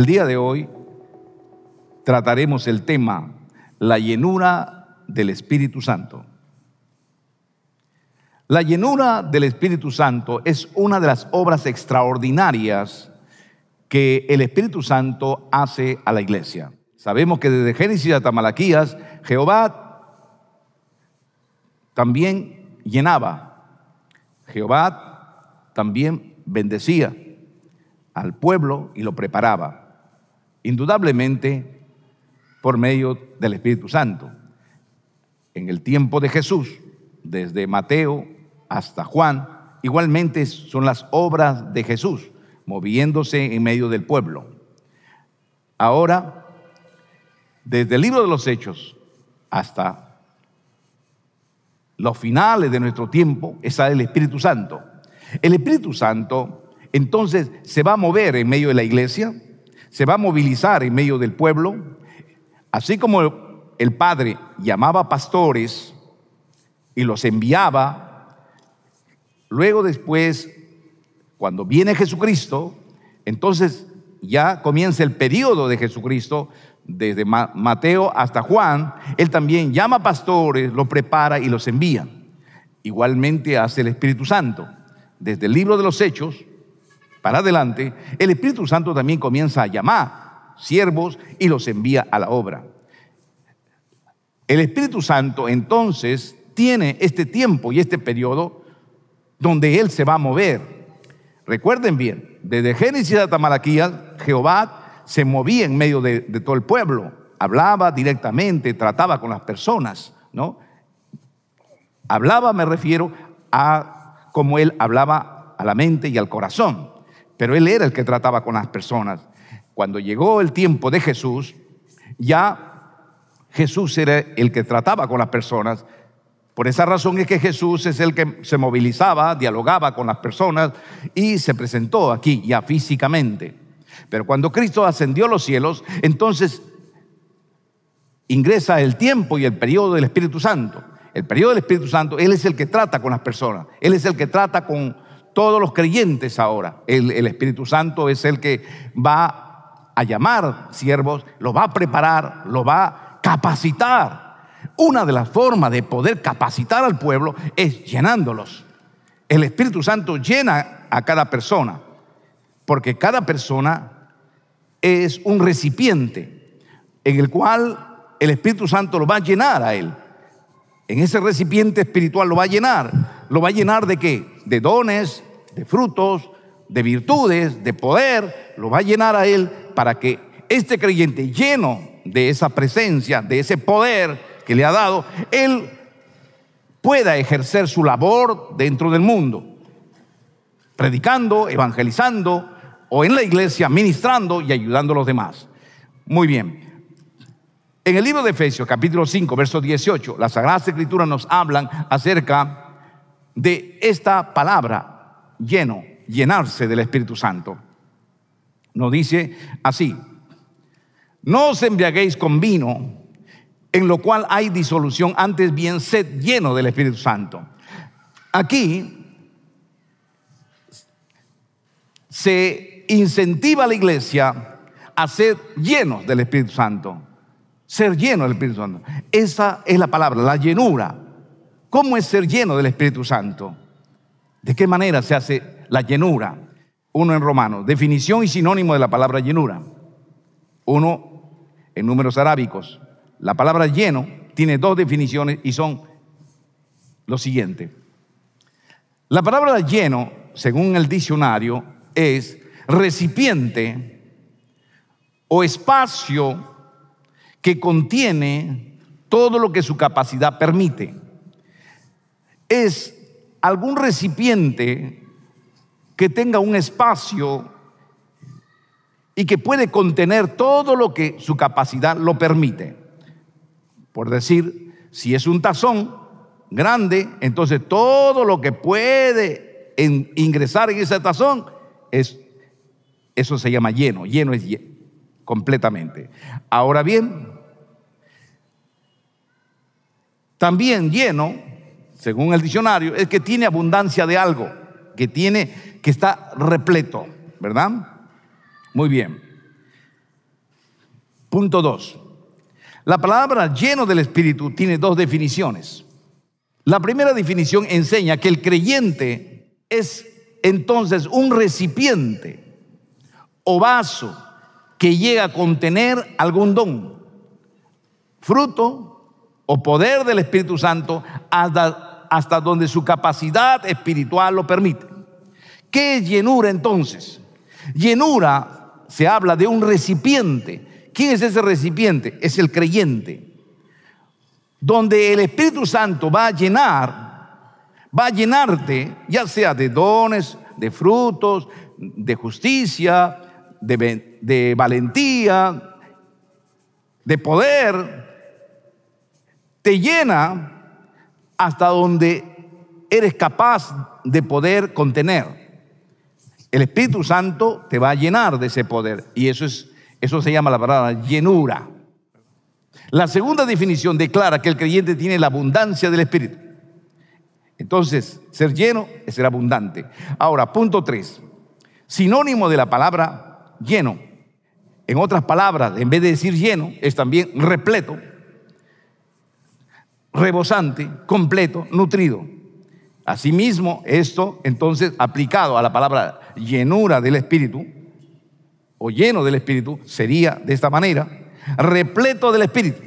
El día de hoy trataremos el tema la llenura del Espíritu Santo. La llenura del Espíritu Santo es una de las obras extraordinarias que el Espíritu Santo hace a la iglesia. Sabemos que desde Génesis hasta Malaquías, Jehová también llenaba, Jehová también bendecía al pueblo y lo preparaba indudablemente por medio del Espíritu Santo. En el tiempo de Jesús, desde Mateo hasta Juan, igualmente son las obras de Jesús, moviéndose en medio del pueblo. Ahora, desde el libro de los Hechos hasta los finales de nuestro tiempo, está el Espíritu Santo. El Espíritu Santo entonces se va a mover en medio de la iglesia, se va a movilizar en medio del pueblo, así como el Padre llamaba pastores y los enviaba, luego después, cuando viene Jesucristo, entonces ya comienza el periodo de Jesucristo, desde Mateo hasta Juan, él también llama pastores, los prepara y los envía. Igualmente hace el Espíritu Santo. Desde el libro de los Hechos, para adelante, el Espíritu Santo también comienza a llamar siervos y los envía a la obra. El Espíritu Santo entonces tiene este tiempo y este periodo donde Él se va a mover. Recuerden bien, desde Génesis hasta Malaquías, Jehová se movía en medio de, de todo el pueblo, hablaba directamente, trataba con las personas, ¿no? Hablaba, me refiero a como él hablaba a la mente y al corazón pero él era el que trataba con las personas. Cuando llegó el tiempo de Jesús, ya Jesús era el que trataba con las personas. Por esa razón es que Jesús es el que se movilizaba, dialogaba con las personas y se presentó aquí ya físicamente. Pero cuando Cristo ascendió a los cielos, entonces ingresa el tiempo y el periodo del Espíritu Santo. El periodo del Espíritu Santo, Él es el que trata con las personas, Él es el que trata con todos los creyentes ahora. El, Espíritu Santo es el que va a llamar siervos, lo va a preparar, lo va a capacitar. Una de las formas de poder capacitar al pueblo es llenándolos. El Espíritu Santo llena a cada persona, porque cada persona es un recipiente en el cual el Espíritu Santo lo va a llenar a él. En ese recipiente espiritual lo va a llenar. ¿Lo va a llenar de qué? De dones, de frutos, de virtudes, de poder, lo va a llenar a él para que este creyente lleno de esa presencia, de ese poder que le ha dado, él pueda ejercer su labor dentro del mundo, predicando, evangelizando o en la iglesia ministrando y ayudando a los demás. Muy bien. En el libro de Efesios, capítulo 5, verso 18, las Sagradas Escrituras nos hablan acerca de esta palabra, lleno, llenarse del Espíritu Santo. Nos dice así, no os embriaguéis con vino, en lo cual hay disolución, antes bien sed lleno del Espíritu Santo. Aquí se incentiva a la iglesia a ser lleno del Espíritu Santo. Ser lleno del Espíritu Santo. Esa es la palabra, la llenura. ¿Cómo es ser lleno del Espíritu Santo? ¿De qué manera se hace la llenura? Uno en romano, Definición y sinónimo de la palabra llenura. Uno en números arábicos. La palabra lleno tiene dos definiciones y son lo siguiente. La palabra lleno, según el diccionario, es recipiente o espacio que contiene todo lo que su capacidad permite. Es algún recipiente que tenga un espacio y que puede contener todo lo que su capacidad lo permite. Por decir, si es un tazón grande, entonces todo lo que puede ingresar en ese tazón es eso se llama lleno, lleno es lleno, completamente. Ahora bien, también lleno según el diccionario, es que tiene abundancia de algo, que tiene, que está repleto, ¿verdad? Muy bien. Punto dos. La palabra lleno del Espíritu tiene dos definiciones. La primera definición enseña que el creyente es entonces un recipiente o vaso que llega a contener algún don, fruto o poder del Espíritu Santo hasta, hasta donde su capacidad espiritual lo permite. ¿Qué es llenura entonces? Llenura se habla de un recipiente. ¿Quién es ese recipiente? Es el creyente. Donde el Espíritu Santo va a llenar, va a llenarte, ya sea de dones, de frutos, de justicia, de, de valentía, de poder, te llena hasta donde eres capaz de poder contener. El Espíritu Santo te va a llenar de ese poder y eso es eso se llama la palabra llenura. La segunda definición declara que el creyente tiene la abundancia del Espíritu. Entonces, ser lleno es ser abundante. Ahora, punto 3. Sinónimo de la palabra lleno. En otras palabras, en vez de decir lleno, es también repleto rebosante, completo, nutrido. Asimismo, esto entonces aplicado a la palabra llenura del Espíritu, o lleno del Espíritu, sería de esta manera, repleto del Espíritu.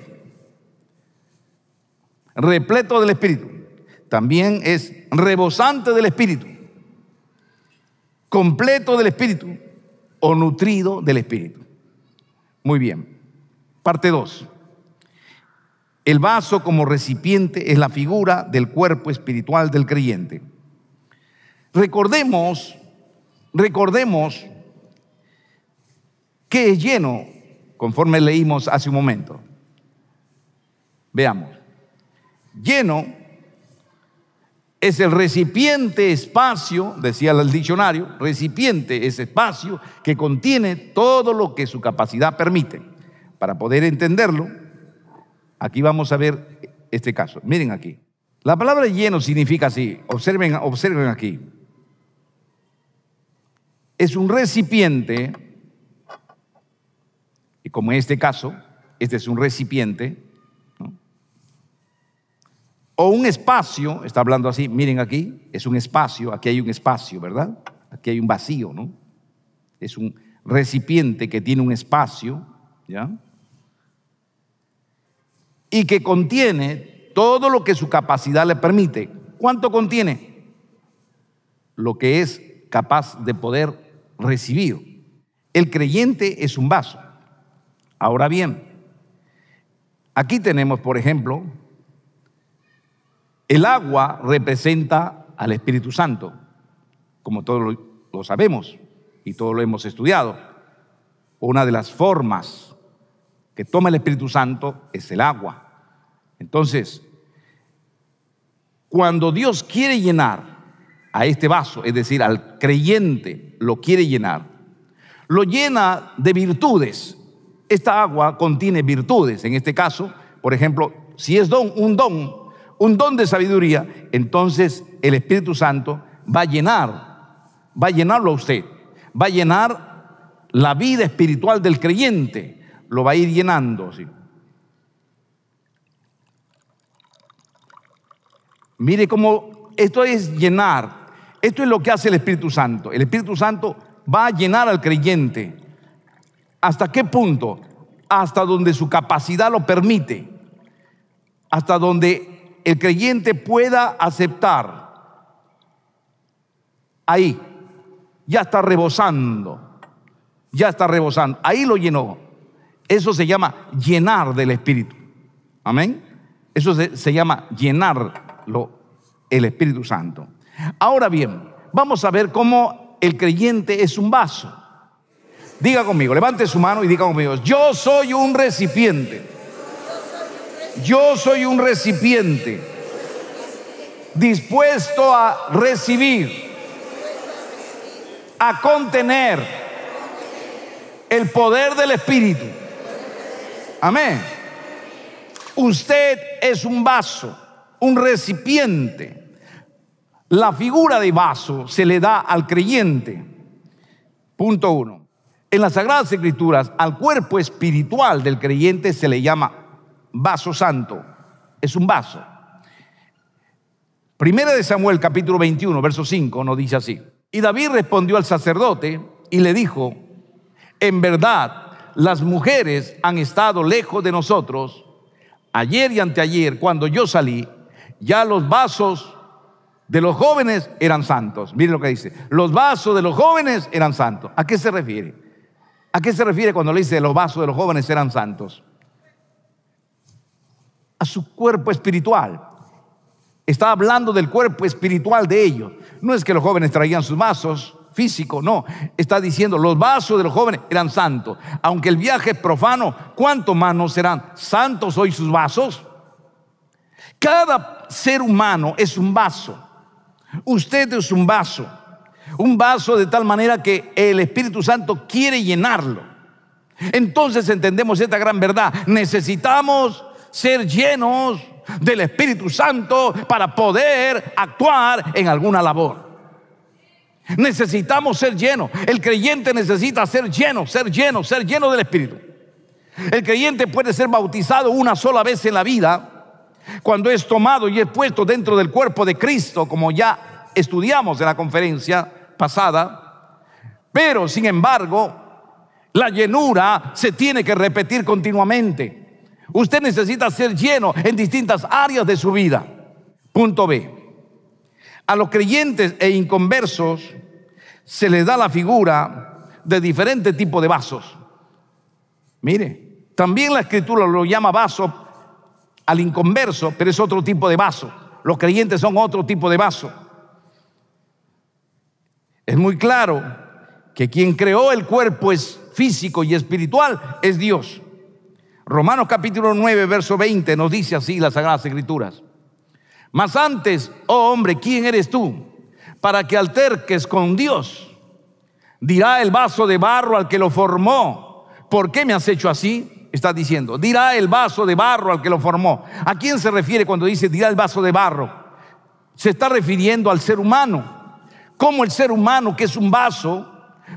Repleto del Espíritu. También es rebosante del Espíritu. Completo del Espíritu o nutrido del Espíritu. Muy bien. Parte 2. El vaso como recipiente es la figura del cuerpo espiritual del creyente. Recordemos, recordemos que es lleno, conforme leímos hace un momento. Veamos. Lleno es el recipiente espacio, decía el diccionario, recipiente es espacio que contiene todo lo que su capacidad permite. Para poder entenderlo, Aquí vamos a ver este caso. Miren aquí. La palabra lleno significa así. Observen, observen aquí. Es un recipiente, y como en este caso, este es un recipiente, o un espacio, está hablando así, miren aquí, es un espacio, aquí hay un espacio, ¿verdad? Aquí hay un vacío, ¿no? Es un recipiente que tiene un espacio, ¿ya? y que contiene todo lo que su capacidad le permite. ¿Cuánto contiene? Lo que es capaz de poder recibir. El creyente es un vaso. Ahora bien, aquí tenemos, por ejemplo, el agua representa al Espíritu Santo, como todos lo sabemos y todos lo hemos estudiado. Una de las formas que toma el Espíritu Santo es el agua. Entonces, cuando Dios quiere llenar a este vaso, es decir, al creyente lo quiere llenar, lo llena de virtudes. Esta agua contiene virtudes, en este caso, por ejemplo, si es don, un don, un don de sabiduría, entonces el Espíritu Santo va a llenar, va a llenarlo a usted, va a llenar la vida espiritual del creyente, lo va a ir llenando. Mire cómo esto es llenar. Esto es lo que hace el Espíritu Santo. El Espíritu Santo va a llenar al creyente. ¿Hasta qué punto? Hasta donde su capacidad lo permite. Hasta donde el creyente pueda aceptar. Ahí. Ya está rebosando. Ya está rebosando. Ahí lo llenó. Eso se llama llenar del Espíritu. Amén. Eso se, llama llenar lo, el Espíritu Santo. Ahora bien, vamos a ver cómo el creyente es un vaso. Diga conmigo, levante su mano y diga conmigo, yo soy un recipiente. Yo soy un recipiente dispuesto a recibir, a contener el poder del Espíritu. Amén. Usted es un vaso un recipiente. La figura de vaso se le da al creyente. Punto uno. En las Sagradas Escrituras, al cuerpo espiritual del creyente se le llama vaso santo. Es un vaso. Primera de Samuel capítulo 21, verso 5 nos dice así. Y David respondió al sacerdote y le dijo, en verdad, las mujeres han estado lejos de nosotros ayer y anteayer cuando yo salí ya los vasos de los jóvenes eran santos. Miren lo que dice. Los vasos de los jóvenes eran santos. ¿A qué se refiere? ¿A qué se refiere cuando le dice los vasos de los jóvenes eran santos? A su cuerpo espiritual. Está hablando del cuerpo espiritual de ellos. No es que los jóvenes traían sus vasos físicos, no. Está diciendo, los vasos de los jóvenes eran santos. Aunque el viaje es profano, ¿cuánto más no serán santos hoy sus vasos? Cada ser humano es un vaso. Usted es un vaso. Un vaso de tal manera que el Espíritu Santo quiere llenarlo. Entonces entendemos esta gran verdad. Necesitamos ser llenos del Espíritu Santo para poder actuar en alguna labor. Necesitamos ser llenos. El creyente necesita ser lleno, ser lleno, ser lleno del Espíritu. El creyente puede ser bautizado una sola vez en la vida cuando es tomado y es puesto dentro del cuerpo de Cristo, como ya estudiamos en la conferencia pasada, pero sin embargo, la llenura se tiene que repetir continuamente. Usted necesita ser lleno en distintas áreas de su vida. Punto B. A los creyentes e inconversos se les da la figura de diferentes tipos de vasos. Mire, también la escritura lo llama vaso al inconverso, pero es otro tipo de vaso. Los creyentes son otro tipo de vaso. Es muy claro que quien creó el cuerpo es físico y espiritual, es Dios. Romanos capítulo 9, verso 20 nos dice así las Sagradas Escrituras. Mas antes, oh hombre, ¿quién eres tú? Para que alterques con Dios. Dirá el vaso de barro al que lo formó, ¿por qué me has hecho así? está diciendo. Dirá el vaso de barro al que lo formó. ¿A quién se refiere cuando dice dirá el vaso de barro? Se está refiriendo al ser humano. ¿Cómo el ser humano, que es un vaso,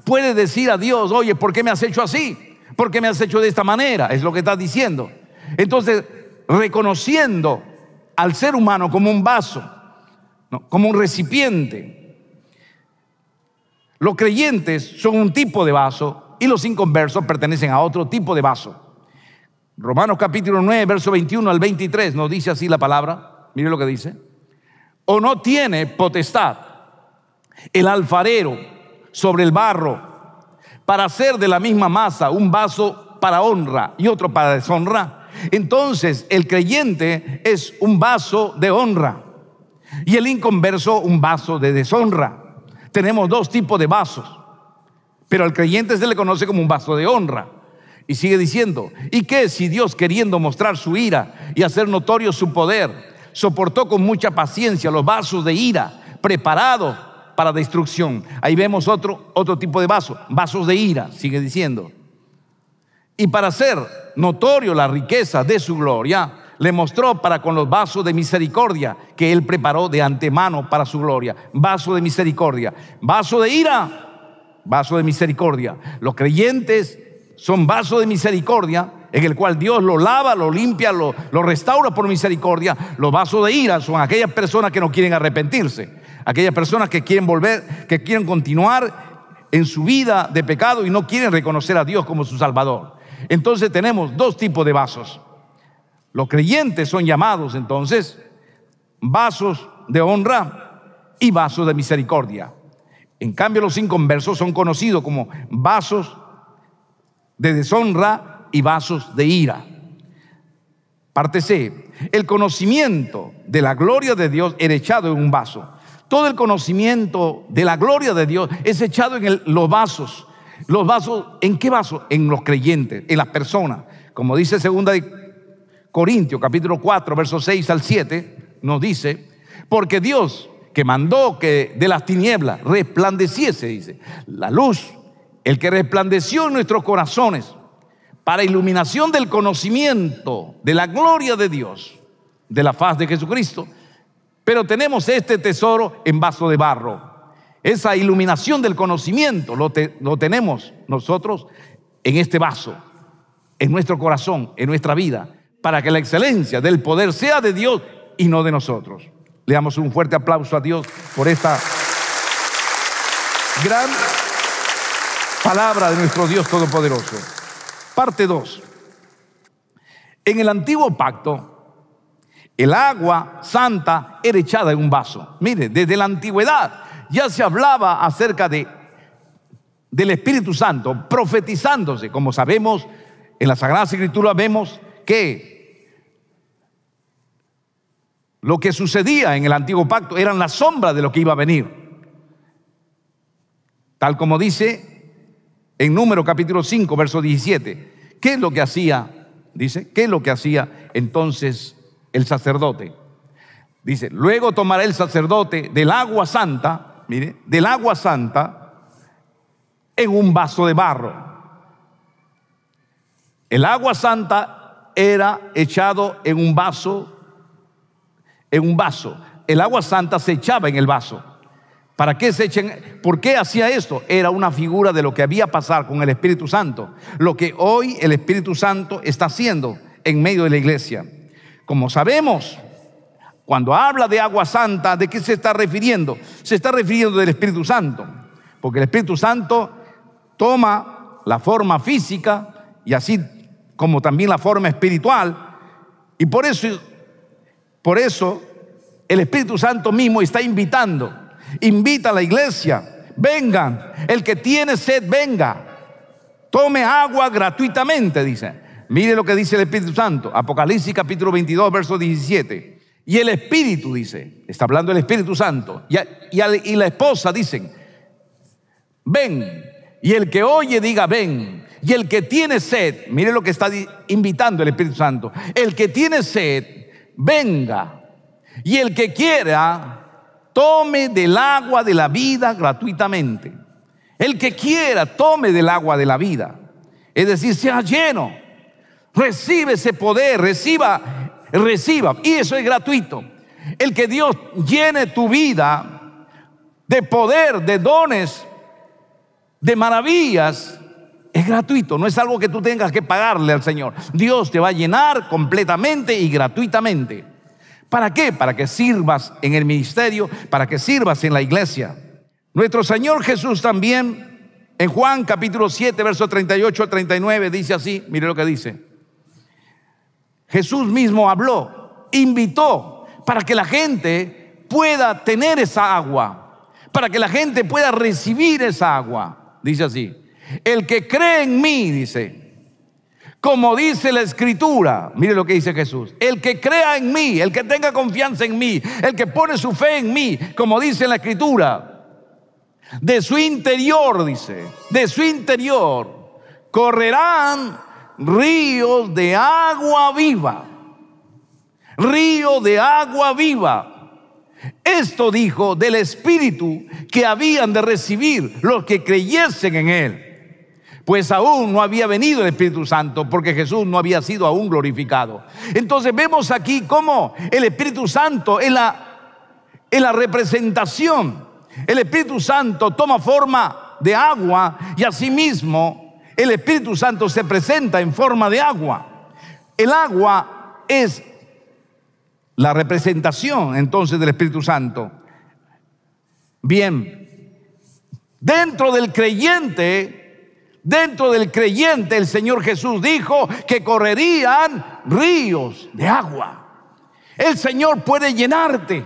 puede decir a Dios, oye, ¿por qué me has hecho así? ¿Por qué me has hecho de esta manera? Es lo que está diciendo. Entonces, reconociendo al ser humano como un vaso, como un recipiente. Los creyentes son un tipo de vaso y los inconversos pertenecen a otro tipo de vaso. Romanos capítulo 9, verso 21 al 23 nos dice así la palabra. Mire lo que dice. O no tiene potestad el alfarero sobre el barro para hacer de la misma masa un vaso para honra y otro para deshonra. Entonces el creyente es un vaso de honra y el inconverso un vaso de deshonra. Tenemos dos tipos de vasos, pero al creyente se le conoce como un vaso de honra y sigue diciendo, ¿y qué si Dios queriendo mostrar su ira y hacer notorio su poder, soportó con mucha paciencia los vasos de ira preparados para destrucción? Ahí vemos otro, otro tipo de vasos, vasos de ira, sigue diciendo. Y para hacer notorio la riqueza de su gloria, le mostró para con los vasos de misericordia que él preparó de antemano para su gloria. Vaso de misericordia, vaso de ira, vaso de misericordia. Los creyentes son vasos de misericordia, en el cual Dios lo lava, lo limpia, lo, lo, restaura por misericordia. Los vasos de ira son aquellas personas que no quieren arrepentirse, aquellas personas que quieren volver, que quieren continuar en su vida de pecado y no quieren reconocer a Dios como su Salvador. Entonces tenemos dos tipos de vasos. Los creyentes son llamados entonces vasos de honra y vasos de misericordia. En cambio los inconversos son conocidos como vasos de deshonra y vasos de ira. Parte C. El conocimiento de la gloria de Dios era echado en un vaso. Todo el conocimiento de la gloria de Dios es echado en los vasos. Los vasos, ¿en qué vaso? En los creyentes, en las personas. Como dice 2 Corintios capítulo 4, versos 6 al 7, nos dice, porque Dios que mandó que de las tinieblas resplandeciese, dice, la luz el que resplandeció en nuestros corazones para iluminación del conocimiento de la gloria de Dios, de la faz de Jesucristo. Pero tenemos este tesoro en vaso de barro. Esa iluminación del conocimiento lo, lo tenemos nosotros en este vaso, en nuestro corazón, en nuestra vida, para que la excelencia del poder sea de Dios y no de nosotros. Le damos un fuerte aplauso a Dios por esta gran palabra de nuestro Dios Todopoderoso. Parte 2. En el antiguo pacto, el agua santa era echada en un vaso. Mire, desde la antigüedad ya se hablaba acerca de, del Espíritu Santo, profetizándose. Como sabemos, en la Sagrada Escritura vemos que lo que sucedía en el antiguo pacto eran la sombra de lo que iba a venir. Tal como dice en número capítulo 5, verso 17. ¿Qué es lo que hacía? Dice, ¿qué es lo que hacía entonces el sacerdote? Dice, luego tomará el sacerdote del agua santa, mire, del agua santa en un vaso de barro. El agua santa era echado en un vaso, en un vaso. El agua santa se echaba en el vaso. ¿Para qué se echen? ¿Por qué hacía esto? Era una figura de lo que había pasar con el Espíritu Santo, lo que hoy el Espíritu Santo está haciendo en medio de la iglesia. Como sabemos, cuando habla de agua santa, ¿de qué se está refiriendo? Se está refiriendo del Espíritu Santo, porque el Espíritu Santo toma la forma física y así como también la forma espiritual, y por eso por eso el Espíritu Santo mismo está invitando Invita a la iglesia. Vengan. El que tiene sed, venga. Tome agua gratuitamente, dice. Mire lo que dice el Espíritu Santo. Apocalipsis capítulo 22, verso 17. Y el Espíritu dice, está hablando el Espíritu Santo. Y, y la esposa dicen, ven. Y el que oye diga, ven. Y el que tiene sed, mire lo que está invitando el Espíritu Santo. El que tiene sed, venga. Y el que quiera, tome del agua de la vida gratuitamente. El que quiera, tome del agua de la vida. Es decir, sea lleno. Recibe ese poder, reciba, reciba. Y eso es gratuito. El que Dios llene tu vida de poder, de dones, de maravillas, es gratuito, no es algo que tú tengas que pagarle al Señor. Dios te va a llenar completamente y gratuitamente. ¿Para qué? Para que sirvas en el ministerio, para que sirvas en la iglesia. Nuestro Señor Jesús también en Juan capítulo 7, verso 38 al 39 dice así, mire lo que dice. Jesús mismo habló, invitó para que la gente pueda tener esa agua, para que la gente pueda recibir esa agua. Dice así, el que cree en mí, dice, como dice la escritura. Mire lo que dice Jesús. El que crea en mí, el que tenga confianza en mí, el que pone su fe en mí, como dice la escritura. De su interior, dice, de su interior correrán ríos de agua viva. Río de agua viva. Esto dijo del Espíritu que habían de recibir los que creyesen en Él pues aún no había venido el Espíritu Santo, porque Jesús no había sido aún glorificado. Entonces vemos aquí cómo el Espíritu Santo es la, la representación. El Espíritu Santo toma forma de agua y asimismo el Espíritu Santo se presenta en forma de agua. El agua es la representación entonces del Espíritu Santo. Bien, dentro del creyente Dentro del creyente el Señor Jesús dijo que correrían ríos de agua. El Señor puede llenarte.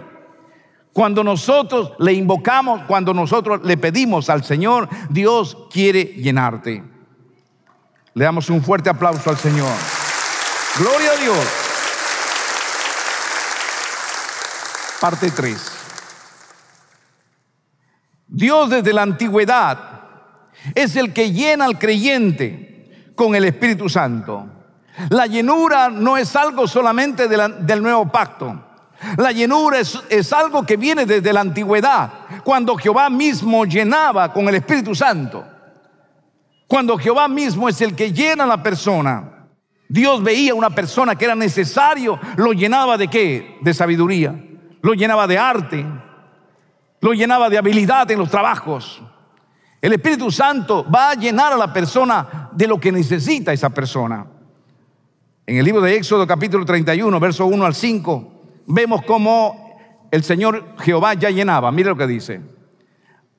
Cuando nosotros le invocamos, cuando nosotros le pedimos al Señor, Dios quiere llenarte. Le damos un fuerte aplauso al Señor. Gloria a Dios. Parte 3. Dios desde la antigüedad es el que llena al creyente con el Espíritu Santo. La llenura no es algo solamente del nuevo pacto. La llenura es, es algo que viene desde la antigüedad, cuando Jehová mismo llenaba con el Espíritu Santo. Cuando Jehová mismo es el que llena a la persona. Dios veía una persona que era necesario, lo llenaba de qué? De sabiduría, lo llenaba de arte, lo llenaba de habilidad en los trabajos, el Espíritu Santo va a llenar a la persona de lo que necesita esa persona. En el libro de Éxodo capítulo 31, verso 1 al 5, vemos cómo el Señor Jehová ya llenaba. Mira lo que dice.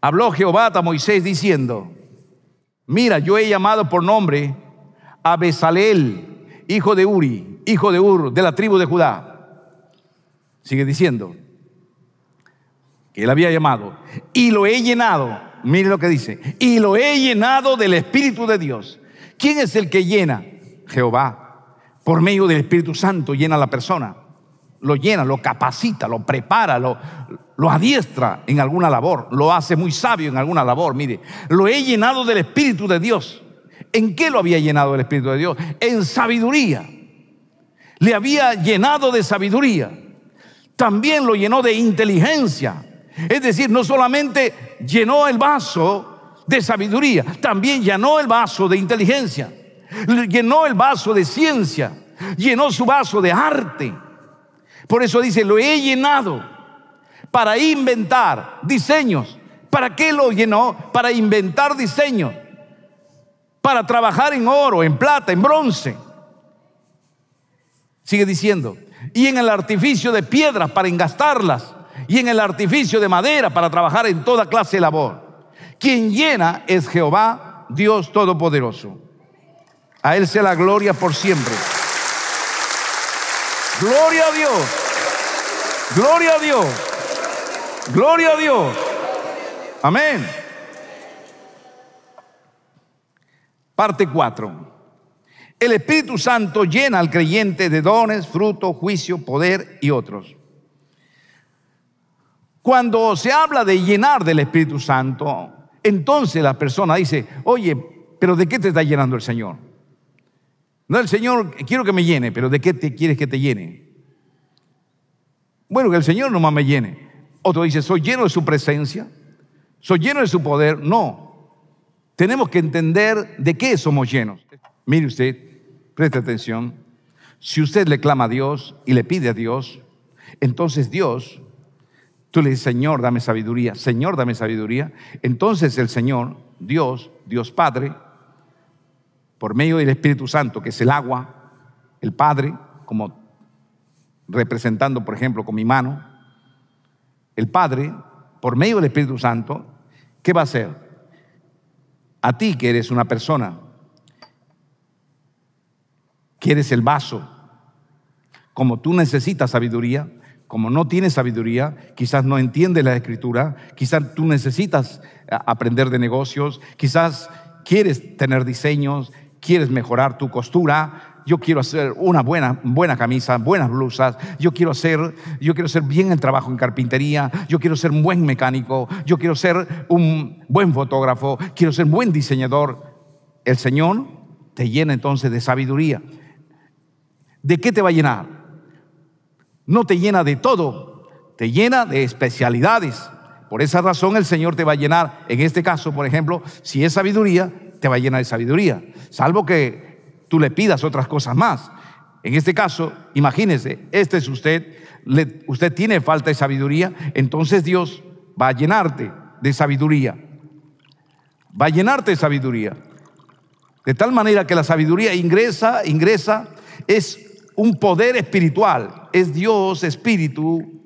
Habló Jehová a Moisés diciendo, mira, yo he llamado por nombre a Besalel, hijo de Uri, hijo de Ur, de la tribu de Judá. Sigue diciendo que él había llamado y lo he llenado Mire lo que dice. Y lo he llenado del Espíritu de Dios. ¿Quién es el que llena? Jehová. Por medio del Espíritu Santo llena a la persona. Lo llena, lo capacita, lo prepara, lo, lo adiestra en alguna labor, lo hace muy sabio en alguna labor. Mire, lo he llenado del Espíritu de Dios. ¿En qué lo había llenado el Espíritu de Dios? En sabiduría. Le había llenado de sabiduría. También lo llenó de inteligencia. Es decir, no solamente llenó el vaso de sabiduría, también llenó el vaso de inteligencia, llenó el vaso de ciencia, llenó su vaso de arte. Por eso dice, lo he llenado para inventar diseños. ¿Para qué lo llenó? Para inventar diseños. Para trabajar en oro, en plata, en bronce. Sigue diciendo, y en el artificio de piedras para engastarlas y en el artificio de madera para trabajar en toda clase de labor. Quien llena es Jehová, Dios Todopoderoso. A Él sea la gloria por siempre. Gloria a Dios. Gloria a Dios. Gloria a Dios. Amén. Parte 4. El Espíritu Santo llena al creyente de dones, fruto, juicio, poder y otros. Cuando se habla de llenar del Espíritu Santo, entonces la persona dice, oye, pero ¿de qué te está llenando el Señor? No, el Señor, quiero que me llene, pero ¿de qué te quieres que te llene? Bueno, que el Señor nomás me llene. Otro dice, soy lleno de su presencia, soy lleno de su poder. No, tenemos que entender de qué somos llenos. Mire usted, preste atención. Si usted le clama a Dios y le pide a Dios, entonces Dios Tú le dices, Señor, dame sabiduría, Señor, dame sabiduría. Entonces el Señor, Dios, Dios Padre, por medio del Espíritu Santo, que es el agua, el Padre, como representando, por ejemplo, con mi mano, el Padre, por medio del Espíritu Santo, ¿qué va a hacer? A ti que eres una persona, que eres el vaso, como tú necesitas sabiduría, como no tienes sabiduría, quizás no entiendes la escritura, quizás tú necesitas eh, aprender de negocios, quizás quieres tener diseños, quieres mejorar tu costura, yo quiero hacer una buena, buena camisa, buenas blusas, yo quiero hacer, yo quiero hacer bien el trabajo en carpintería, yo quiero ser un buen mecánico, yo quiero ser un buen fotógrafo, quiero ser un buen diseñador. El Señor te llena entonces de sabiduría. ¿De qué te va a llenar? no te llena de todo, te llena de especialidades. Por esa razón el Señor te va a llenar, en este caso, por ejemplo, si es sabiduría, te va a llenar de sabiduría, salvo que tú le pidas otras cosas más. En este caso, imagínese, este es usted, le, usted tiene falta de sabiduría, entonces Dios va a llenarte de sabiduría. Va a llenarte de sabiduría. De tal manera que la sabiduría ingresa, ingresa, es un poder espiritual. Es Dios espíritu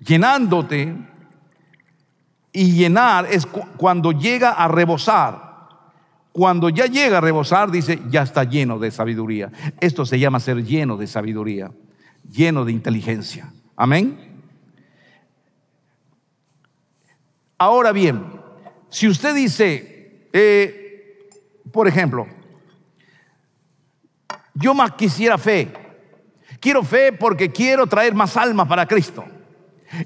llenándote y llenar es cuando llega a rebosar. Cuando ya llega a rebosar, dice, ya está lleno de sabiduría. Esto se llama ser lleno de sabiduría, lleno de inteligencia. Amén. Ahora bien, si usted dice, eh, por ejemplo, yo más quisiera fe, Quiero fe porque quiero traer más almas para Cristo.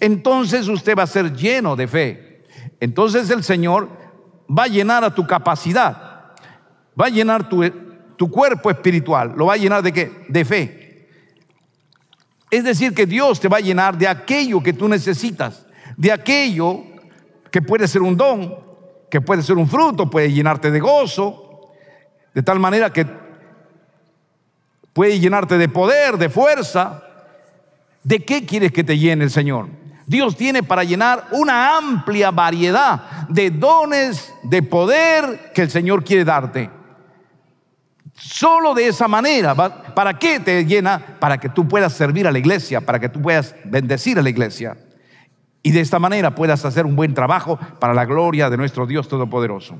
Entonces usted va a ser lleno de fe. Entonces el Señor va a llenar a tu capacidad. Va a llenar tu, tu cuerpo espiritual. ¿Lo va a llenar de qué? De fe. Es decir, que Dios te va a llenar de aquello que tú necesitas, de aquello que puede ser un don, que puede ser un fruto, puede llenarte de gozo, de tal manera que Puede llenarte de poder, de fuerza. ¿De qué quieres que te llene el Señor? Dios tiene para llenar una amplia variedad de dones, de poder que el Señor quiere darte. Solo de esa manera, ¿para qué te llena? Para que tú puedas servir a la iglesia, para que tú puedas bendecir a la iglesia. Y de esta manera puedas hacer un buen trabajo para la gloria de nuestro Dios Todopoderoso.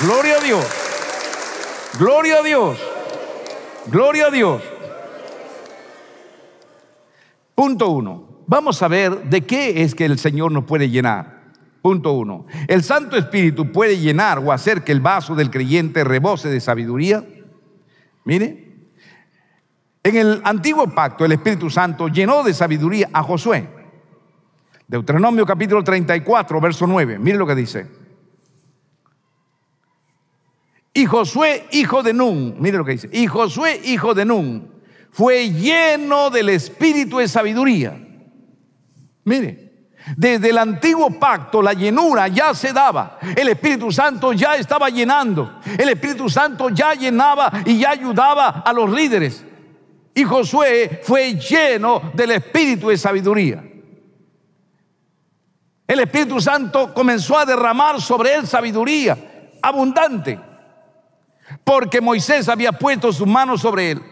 Gloria a Dios. Gloria a Dios. Gloria a Dios. Punto uno. Vamos a ver de qué es que el Señor nos puede llenar. Punto uno. El Santo Espíritu puede llenar o hacer que el vaso del creyente rebose de sabiduría. Mire, en el antiguo pacto el Espíritu Santo llenó de sabiduría a Josué. Deuteronomio capítulo 34, verso 9. Mire lo que dice. Y Josué, hijo de Nun, mire lo que dice, y Josué, hijo de Nun, fue lleno del espíritu de sabiduría. Mire, desde el antiguo pacto la llenura ya se daba, el Espíritu Santo ya estaba llenando, el Espíritu Santo ya llenaba y ya ayudaba a los líderes. Y Josué fue lleno del espíritu de sabiduría. El Espíritu Santo comenzó a derramar sobre él sabiduría abundante porque Moisés había puesto sus manos sobre él.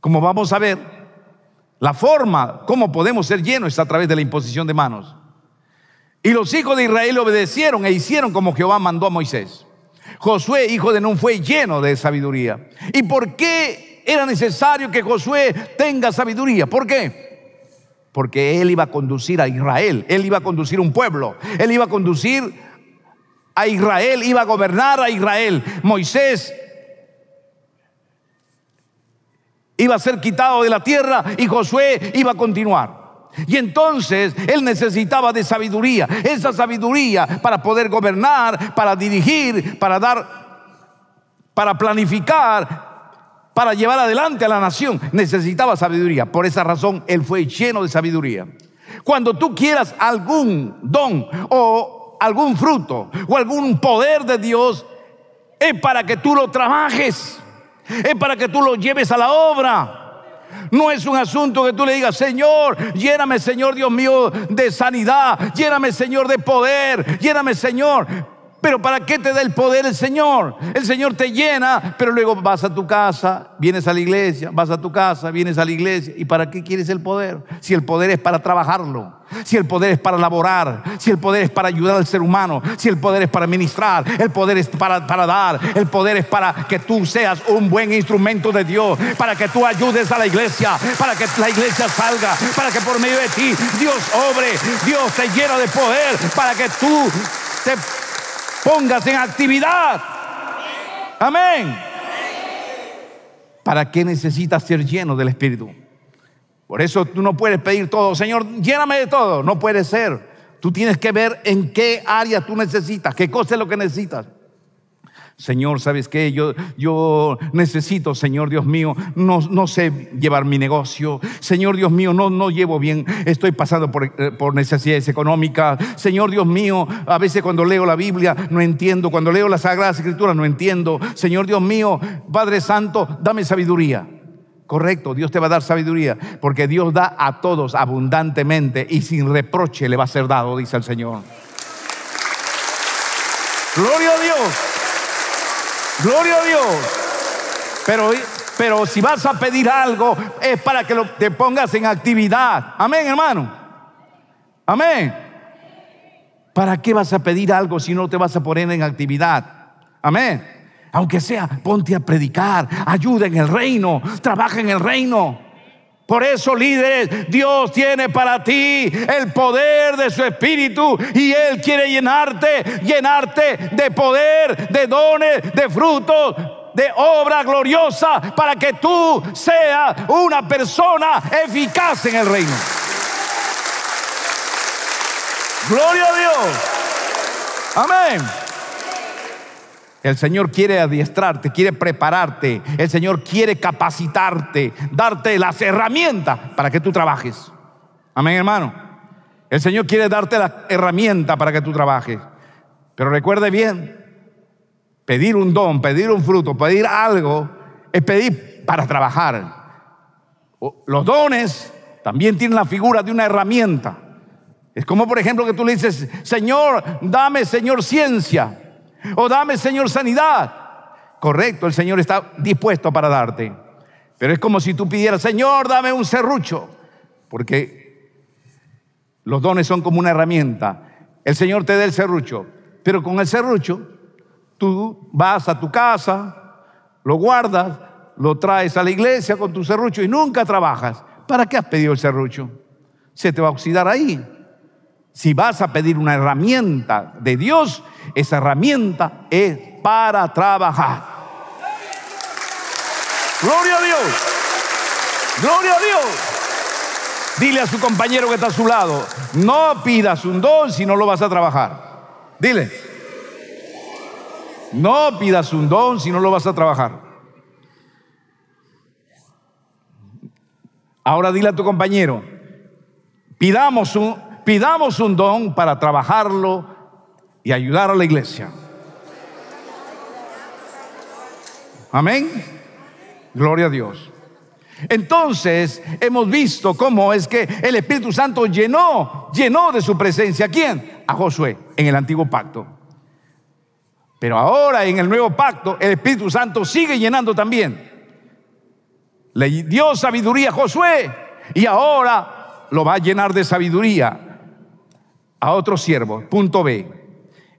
Como vamos a ver, la forma como podemos ser llenos es a través de la imposición de manos. Y los hijos de Israel obedecieron e hicieron como Jehová mandó a Moisés. Josué, hijo de Nun, fue lleno de sabiduría. ¿Y por qué era necesario que Josué tenga sabiduría? ¿Por qué? Porque él iba a conducir a Israel, él iba a conducir un pueblo, él iba a conducir a Israel, iba a gobernar a Israel. Moisés iba a ser quitado de la tierra y Josué iba a continuar. Y entonces él necesitaba de sabiduría, esa sabiduría para poder gobernar, para dirigir, para dar, para planificar, para llevar adelante a la nación. Necesitaba sabiduría. Por esa razón él fue lleno de sabiduría. Cuando tú quieras algún don o algún fruto o algún poder de Dios es para que tú lo trabajes, es para que tú lo lleves a la obra. No es un asunto que tú le digas, Señor, lléname, Señor Dios mío, de sanidad, lléname, Señor, de poder, lléname, Señor. Pero ¿para qué te da el poder el Señor? El Señor te llena, pero luego vas a tu casa, vienes a la iglesia, vas a tu casa, vienes a la iglesia. ¿Y para qué quieres el poder? Si el poder es para trabajarlo. Si el poder es para laborar, si el poder es para ayudar al ser humano, si el poder es para ministrar, el poder es para, para dar, el poder es para que tú seas un buen instrumento de Dios, para que tú ayudes a la iglesia, para que la iglesia salga, para que por medio de ti Dios obre, Dios te llena de poder, para que tú te pongas en actividad. Amén. ¿Para qué necesitas ser lleno del Espíritu? Por eso tú no puedes pedir todo, Señor, lléname de todo. No puede ser. Tú tienes que ver en qué área tú necesitas, qué cosa es lo que necesitas. Señor, ¿sabes qué? Yo, yo necesito, Señor Dios mío, no, no, sé llevar mi negocio. Señor Dios mío, no, no llevo bien, estoy pasando por, eh, por, necesidades económicas. Señor Dios mío, a veces cuando leo la Biblia no entiendo, cuando leo las Sagradas Escrituras no entiendo. Señor Dios mío, Padre Santo, dame sabiduría. Correcto, Dios te va a dar sabiduría, porque Dios da a todos abundantemente y sin reproche le va a ser dado, dice el Señor. Gloria a Dios, gloria a Dios. Pero, pero si vas a pedir algo, es para que lo, te pongas en actividad. Amén, hermano. Amén. ¿Para qué vas a pedir algo si no te vas a poner en actividad? Amén. Aunque sea, ponte a predicar, ayuda en el reino, trabaja en el reino. Por eso, líderes, Dios tiene para ti el poder de su espíritu y Él quiere llenarte, llenarte de poder, de dones, de frutos, de obra gloriosa para que tú seas una persona eficaz en el reino. Gloria a Dios. Amén. El Señor quiere adiestrarte, quiere prepararte. El Señor quiere capacitarte, darte las herramientas para que tú trabajes. Amén, hermano. El Señor quiere darte las herramientas para que tú trabajes. Pero recuerde bien, pedir un don, pedir un fruto, pedir algo, es pedir para trabajar. Los dones también tienen la figura de una herramienta. Es como, por ejemplo, que tú le dices, Señor, dame, Señor, ciencia. O oh, dame, Señor, sanidad. Correcto, el Señor está dispuesto para darte. Pero es como si tú pidieras, Señor, dame un serrucho. Porque los dones son como una herramienta. El Señor te da el serrucho. Pero con el serrucho, tú vas a tu casa, lo guardas, lo traes a la iglesia con tu serrucho y nunca trabajas. ¿Para qué has pedido el serrucho? Se te va a oxidar ahí. Si vas a pedir una herramienta de Dios, esa herramienta es para trabajar. Gloria a Dios. Gloria a Dios. Dile a su compañero que está a su lado, no pidas un don si no lo vas a trabajar. Dile, no pidas un don si no lo vas a trabajar. Ahora dile a tu compañero, pidamos un, pidamos un don para trabajarlo y ayudar a la iglesia. Amén. Gloria a Dios. Entonces hemos visto cómo es que el Espíritu Santo llenó, llenó de su presencia. ¿A quién? A Josué en el antiguo pacto. Pero ahora en el nuevo pacto el Espíritu Santo sigue llenando también. Le dio sabiduría a Josué y ahora lo va a llenar de sabiduría a otro siervo. Punto B.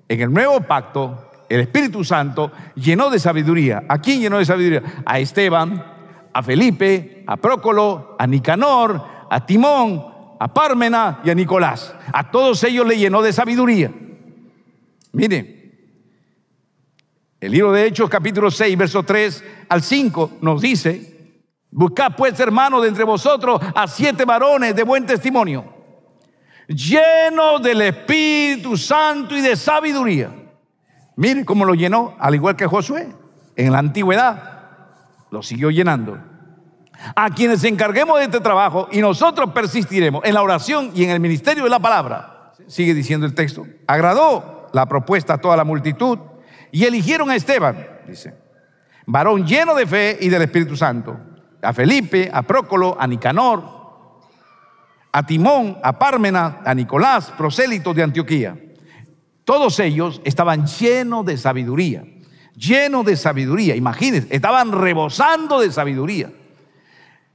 En el nuevo pacto, el Espíritu Santo llenó de sabiduría. ¿A quién llenó de sabiduría? A Esteban, a Felipe, a Prócolo, a Nicanor, a Timón, a Pármena y a Nicolás. A todos ellos le llenó de sabiduría. Mire, el libro de Hechos capítulo 6, verso 3 al 5 nos dice, buscad pues hermanos de entre vosotros a siete varones de buen testimonio lleno del Espíritu Santo y de sabiduría. Mire cómo lo llenó, al igual que Josué, en la antigüedad, lo siguió llenando. A quienes encarguemos de este trabajo y nosotros persistiremos en la oración y en el ministerio de la palabra, sigue diciendo el texto, agradó la propuesta a toda la multitud y eligieron a Esteban, dice, varón lleno de fe y del Espíritu Santo, a Felipe, a Prócolo, a Nicanor, a Timón, a Pármena, a Nicolás, prosélitos de Antioquía. Todos ellos estaban llenos de sabiduría, llenos de sabiduría, imagínense, estaban rebosando de sabiduría,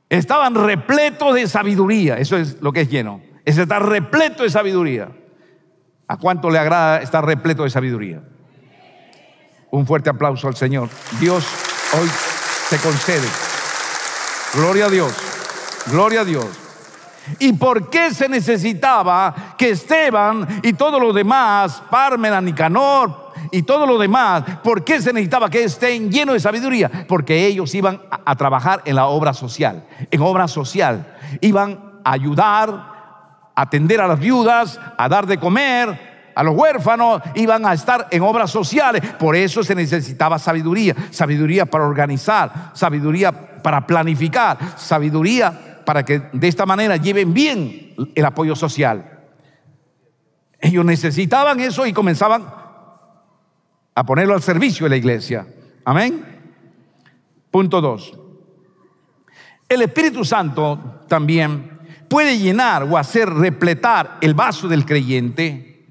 estaban repletos de sabiduría, eso es lo que es lleno, es estar repleto de sabiduría. ¿A cuánto le agrada estar repleto de sabiduría? Un fuerte aplauso al Señor. Dios hoy te concede. Gloria a Dios, gloria a Dios. ¿Y por qué se necesitaba que Esteban y todos los demás, Parmena, Nicanor y todos los demás, por qué se necesitaba que estén llenos de sabiduría? Porque ellos iban a, trabajar en la obra social, en obra social. Iban a ayudar, a atender a las viudas, a dar de comer, a los huérfanos, iban a estar en obras sociales. Por eso se necesitaba sabiduría, sabiduría para organizar, sabiduría para planificar, sabiduría para que de esta manera lleven bien el apoyo social. Ellos necesitaban eso y comenzaban a ponerlo al servicio de la iglesia. Amén. Punto dos. El Espíritu Santo también puede llenar o hacer repletar el vaso del creyente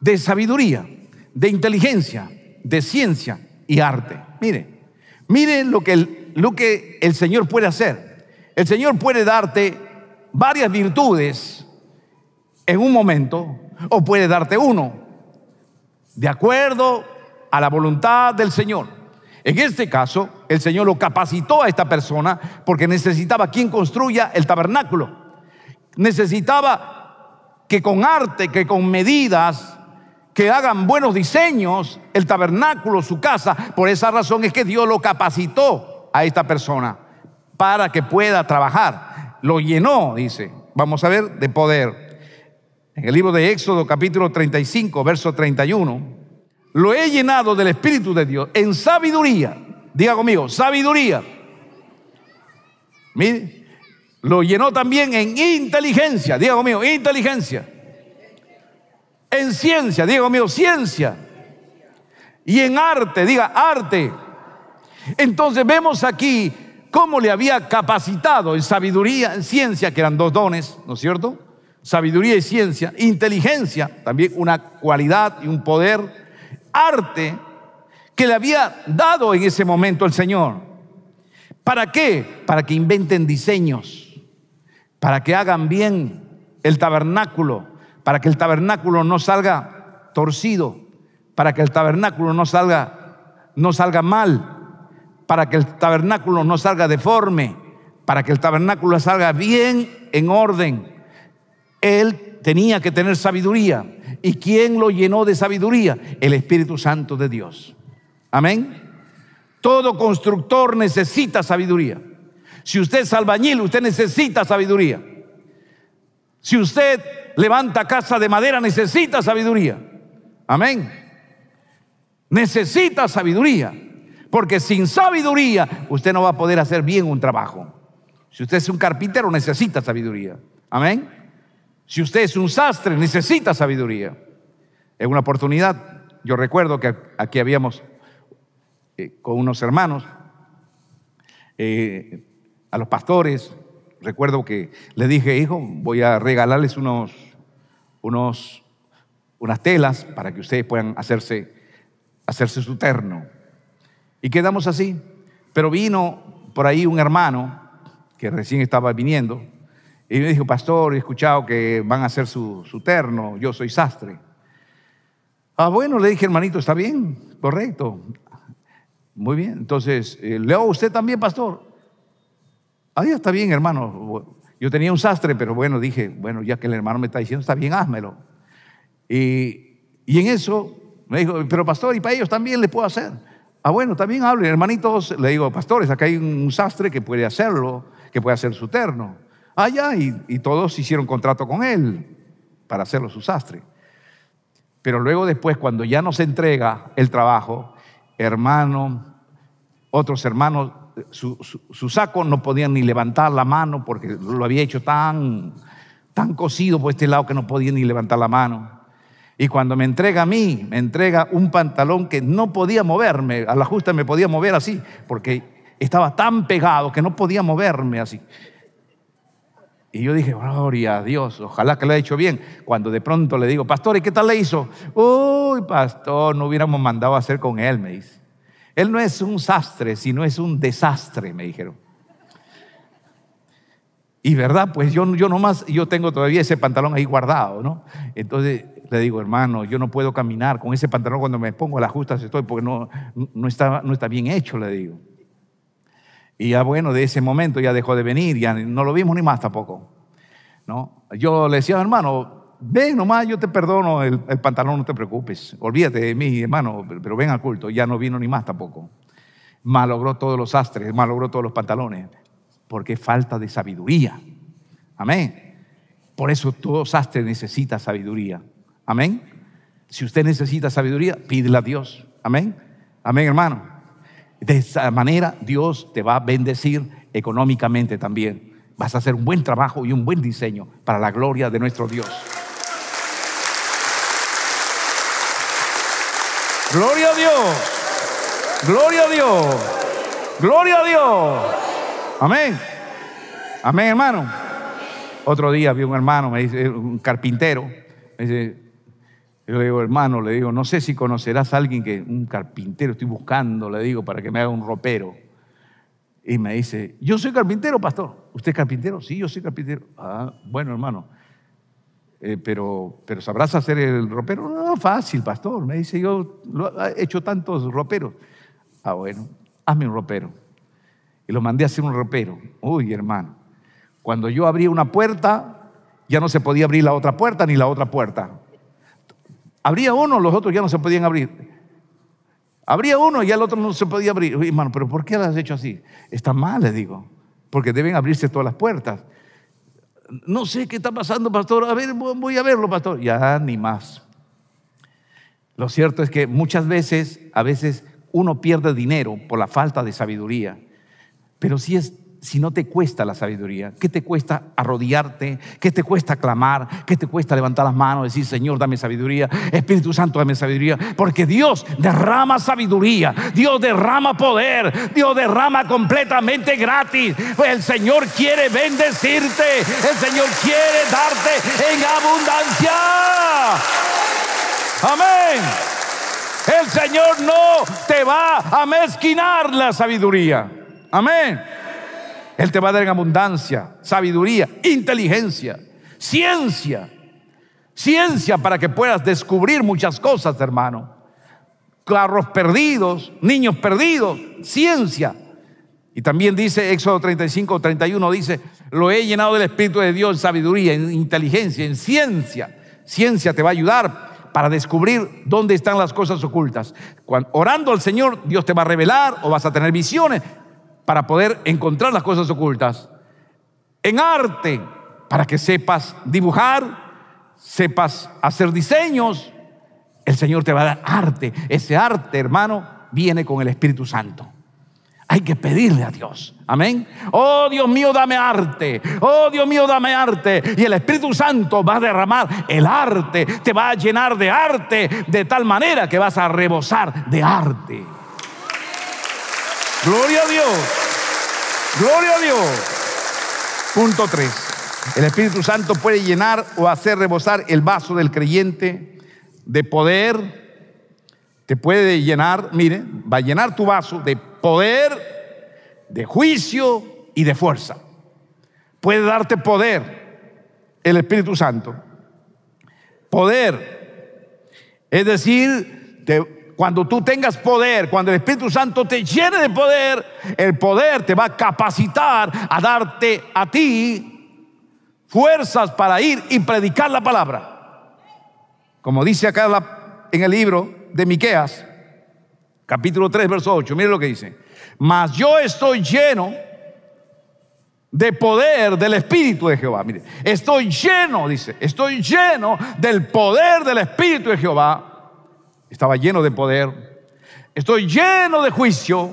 de sabiduría, de inteligencia, de ciencia y arte. Mire, mire lo que lo que el Señor puede hacer. El Señor puede darte varias virtudes en un momento o puede darte uno, de acuerdo a la voluntad del Señor. En este caso, el Señor lo capacitó a esta persona porque necesitaba quien construya el tabernáculo. Necesitaba que con arte, que con medidas, que hagan buenos diseños el tabernáculo, su casa. Por esa razón es que Dios lo capacitó a esta persona para que pueda trabajar. Lo llenó, dice, vamos a ver, de poder. En el libro de Éxodo capítulo 35, verso 31, lo he llenado del Espíritu de Dios en sabiduría. Diga conmigo, sabiduría. Mire, lo llenó también en inteligencia. Diga conmigo, inteligencia. En ciencia, diga conmigo, ciencia. Y en arte, diga arte. Entonces vemos aquí cómo le había capacitado en sabiduría, en ciencia, que eran dos dones, ¿no es cierto? Sabiduría y ciencia, inteligencia, también una cualidad y un poder, arte que le había dado en ese momento el Señor. ¿Para qué? Para que inventen diseños, para que hagan bien el tabernáculo, para que el tabernáculo no salga torcido, para que el tabernáculo no salga no salga mal, para que el tabernáculo no salga deforme, para que el tabernáculo salga bien, en orden. Él tenía que tener sabiduría. ¿Y quién lo llenó de sabiduría? El Espíritu Santo de Dios. Amén. Todo constructor necesita sabiduría. Si usted es albañil, usted necesita sabiduría. Si usted levanta casa de madera, necesita sabiduría. Amén. Necesita sabiduría. Porque sin sabiduría usted no va a poder hacer bien un trabajo. Si usted es un carpintero, necesita sabiduría. Amén. Si usted es un sastre, necesita sabiduría. Es una oportunidad, yo recuerdo que aquí habíamos eh, con unos hermanos, eh, a los pastores, recuerdo que le dije, hijo, voy a regalarles unos, unos, unas telas para que ustedes puedan hacerse, hacerse su terno. Y quedamos así. Pero vino por ahí un hermano que recién estaba viniendo y me dijo, pastor, he escuchado que van a hacer su, terno, yo soy sastre. Ah, bueno, le dije, hermanito, está bien, correcto. Muy bien, entonces, eh, ¿leo usted también, pastor? Ah, está bien, hermano. Yo tenía un sastre, pero bueno, dije, bueno, ya que el hermano me está diciendo, está bien, házmelo. Y, y en eso me dijo, pero pastor, ¿y para ellos también le puedo hacer? Ah, bueno, también hablen, hermanitos. Le digo, pastores, acá hay un sastre que puede hacerlo, que puede hacer su terno. Ah, ya, y, todos hicieron contrato con él para hacerlo su sastre. Pero luego después, cuando ya nos entrega el trabajo, hermano, otros hermanos, su, sacos saco no podían ni levantar la mano porque lo había hecho tan, tan cosido por este lado que no podían ni levantar la mano. Y cuando me entrega a mí, me entrega un pantalón que no podía moverme, a la justa me podía mover así, porque estaba tan pegado que no podía moverme así. Y yo dije, gloria a Dios, ojalá que lo haya hecho bien. Cuando de pronto le digo, pastor, ¿y qué tal le hizo? Uy, pastor, no hubiéramos mandado a hacer con él, me dice. Él no es un sastre, sino es un desastre, me dijeron. Y verdad, pues yo, yo nomás, yo tengo todavía ese pantalón ahí guardado, ¿no? Entonces le digo, hermano, yo no puedo caminar con ese pantalón cuando me pongo las justas estoy porque no, no, está, no está bien hecho, le digo. Y ya bueno, de ese momento ya dejó de venir, ya no lo vimos ni más tampoco. ¿no? Yo le decía, hermano, ven nomás, yo te perdono el, pantalón, no te preocupes. Olvídate de mí, hermano, pero ven al culto. Ya no vino ni más tampoco. Malogró todos los astres, malogró todos los pantalones, porque falta de sabiduría. Amén. Por eso todo sastre necesita sabiduría. Amén. Si usted necesita sabiduría, pídela a Dios. Amén. Amén, hermano. De esa manera Dios te va a bendecir económicamente también. Vas a hacer un buen trabajo y un buen diseño para la gloria de nuestro Dios. Gloria a Dios. Gloria a Dios. Gloria a Dios. Amén. Amén, hermano. Otro día vi un hermano, me dice, un carpintero, me dice, le digo, hermano, le digo, no sé si conocerás a alguien que, un carpintero, estoy buscando, le digo, para que me haga un ropero. Y me dice, yo soy carpintero, pastor. ¿Usted es carpintero? Sí, yo soy carpintero. Ah, bueno, hermano. Eh, pero, pero ¿sabrás hacer el ropero? No, fácil, pastor. Me dice, yo he hecho tantos roperos. Ah, bueno, hazme un ropero. Y lo mandé a hacer un ropero. Uy, hermano. Cuando yo abría una puerta, ya no se podía abrir la otra puerta ni la otra puerta Abría uno, los otros ya no se podían abrir. Abría uno y el otro no se podía abrir. hermano, pero ¿por qué lo has hecho así? Está mal, le digo, porque deben abrirse todas las puertas. No sé qué está pasando, pastor. A ver, voy a verlo, pastor. Ya, ni más. Lo cierto es que muchas veces, a veces uno pierde dinero por la falta de sabiduría. Pero si es si no te cuesta la sabiduría? ¿Qué te cuesta arrodillarte? ¿Qué te cuesta clamar? ¿Qué te cuesta levantar las manos y decir, Señor, dame sabiduría? Espíritu Santo, dame sabiduría. Porque Dios derrama sabiduría, Dios derrama poder, Dios derrama completamente gratis. el Señor quiere bendecirte, el Señor quiere darte en abundancia. Amén. El Señor no te va a mezquinar la sabiduría. Amén. Él te va a dar en abundancia, sabiduría, inteligencia, ciencia. Ciencia para que puedas descubrir muchas cosas, hermano. Carros perdidos, niños perdidos, ciencia. Y también dice Éxodo 35, 31, dice, lo he llenado del Espíritu de Dios en sabiduría, en inteligencia, en ciencia. Ciencia te va a ayudar para descubrir dónde están las cosas ocultas. orando al Señor, Dios te va a revelar o vas a tener visiones para poder encontrar las cosas ocultas. En arte, para que sepas dibujar, sepas hacer diseños, el Señor te va a dar arte. Ese arte, hermano, viene con el Espíritu Santo. Hay que pedirle a Dios. Amén. Oh Dios mío, dame arte. Oh Dios mío, dame arte. Y el Espíritu Santo va a derramar el arte. Te va a llenar de arte de tal manera que vas a rebosar de arte. Gloria a Dios. Gloria a Dios. Punto 3. El Espíritu Santo puede llenar o hacer rebosar el vaso del creyente de poder. Te puede llenar, mire, va a llenar tu vaso de poder, de juicio y de fuerza. Puede darte poder el Espíritu Santo. Poder. Es decir, te, cuando tú tengas poder, cuando el Espíritu Santo te llene de poder, el poder te va a capacitar a darte a ti fuerzas para ir y predicar la palabra. Como dice acá en el libro de Miqueas, capítulo 3, verso 8, mire lo que dice. Mas yo estoy lleno de poder del Espíritu de Jehová. Mire, estoy lleno, dice, estoy lleno del poder del Espíritu de Jehová estaba lleno de poder. Estoy lleno de juicio.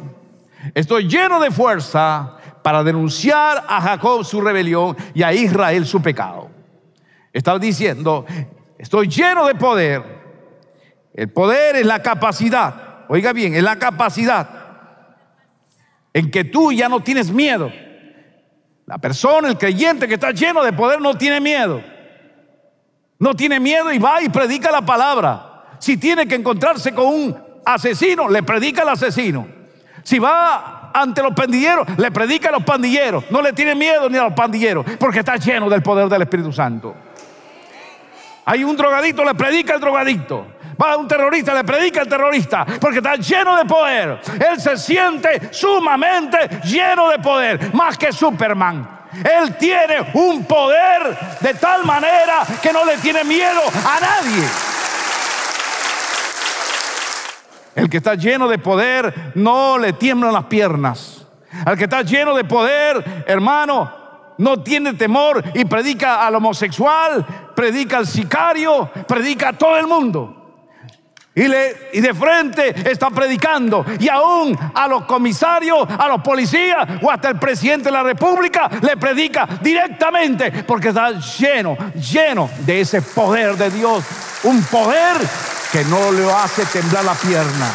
Estoy lleno de fuerza para denunciar a Jacob su rebelión y a Israel su pecado. Estaba diciendo, estoy lleno de poder. El poder es la capacidad. Oiga bien, es la capacidad en que tú ya no tienes miedo. La persona, el creyente que está lleno de poder no tiene miedo. No tiene miedo y va y predica la palabra. Si tiene que encontrarse con un asesino, le predica al asesino. Si va ante los pandilleros, le predica a los pandilleros. No le tiene miedo ni a los pandilleros, porque está lleno del poder del Espíritu Santo. Hay un drogadito, le predica al drogadicto. Va a un terrorista, le predica al terrorista, porque está lleno de poder. Él se siente sumamente lleno de poder, más que Superman. Él tiene un poder de tal manera que no le tiene miedo a nadie. El que está lleno de poder, no le tiemblan las piernas. Al que está lleno de poder, hermano, no tiene temor y predica al homosexual, predica al sicario, predica a todo el mundo. Y, y, de frente está predicando. Y aún a los comisarios, a los policías o hasta el presidente de la República le predica directamente porque está lleno, lleno de ese poder de Dios. Un poder que no le hace temblar la pierna.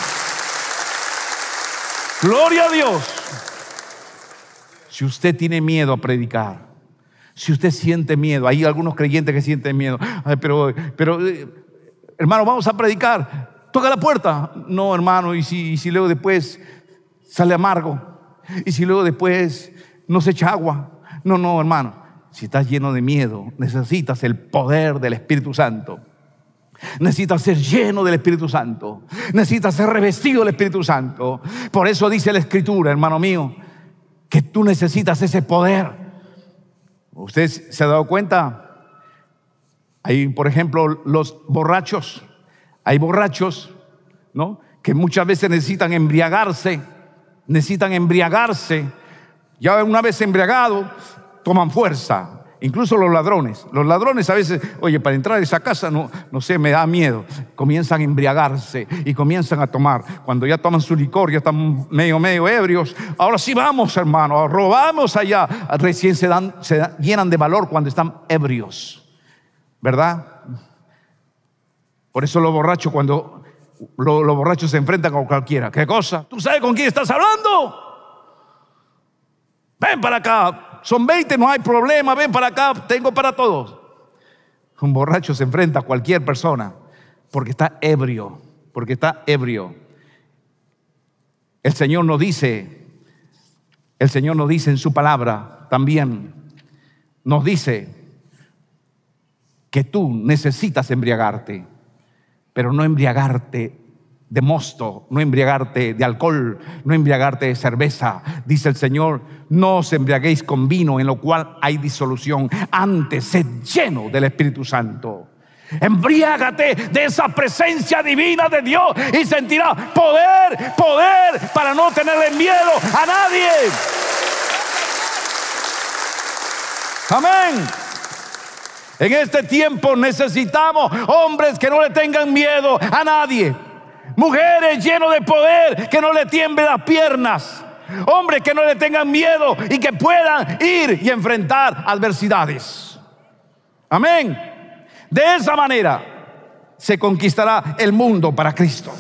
Gloria a Dios. Si usted tiene miedo a predicar, si usted siente miedo, hay algunos creyentes que sienten miedo, pero, pero eh, hermano, vamos a predicar. Toca la puerta. No, hermano, y si, y si luego después sale amargo, y si luego después no se echa agua. No, no, hermano, si estás lleno de miedo, necesitas el poder del Espíritu Santo. Necesita ser lleno del Espíritu Santo. Necesita ser revestido del Espíritu Santo. Por eso dice la Escritura, hermano mío, que tú necesitas ese poder. Usted se ha dado cuenta, hay, por ejemplo, los borrachos. Hay borrachos, ¿no? Que muchas veces necesitan embriagarse, necesitan embriagarse. Ya una vez embriagado, toman fuerza, incluso los ladrones. Los ladrones a veces, oye, para entrar a esa casa, no, no sé, me da miedo. Comienzan a embriagarse y comienzan a tomar. Cuando ya toman su licor, ya están medio, medio ebrios. Ahora sí vamos, hermano, robamos allá. Recién se, dan, se llenan de valor cuando están ebrios, ¿verdad? Por eso los borrachos, cuando los, los borrachos se enfrentan con cualquiera, ¿qué cosa? ¿Tú sabes con quién estás hablando? Ven para acá, son 20, no hay problema, ven para acá, tengo para todos. Un borracho se enfrenta a cualquier persona porque está ebrio, porque está ebrio. El Señor nos dice, el Señor nos dice en su palabra también, nos dice que tú necesitas embriagarte, pero no embriagarte de mosto, no embriagarte de alcohol, no embriagarte de cerveza. Dice el Señor, no os embriaguéis con vino en lo cual hay disolución, antes sed lleno del Espíritu Santo. Embriágate de esa presencia divina de Dios y sentirás poder, poder para no tenerle miedo a nadie. Amén. En este tiempo necesitamos hombres que no le tengan miedo a nadie. Mujeres llenos de poder que no le tiemblen las piernas. Hombres que no le tengan miedo y que puedan ir y enfrentar adversidades. Amén. De esa manera se conquistará el mundo para Cristo.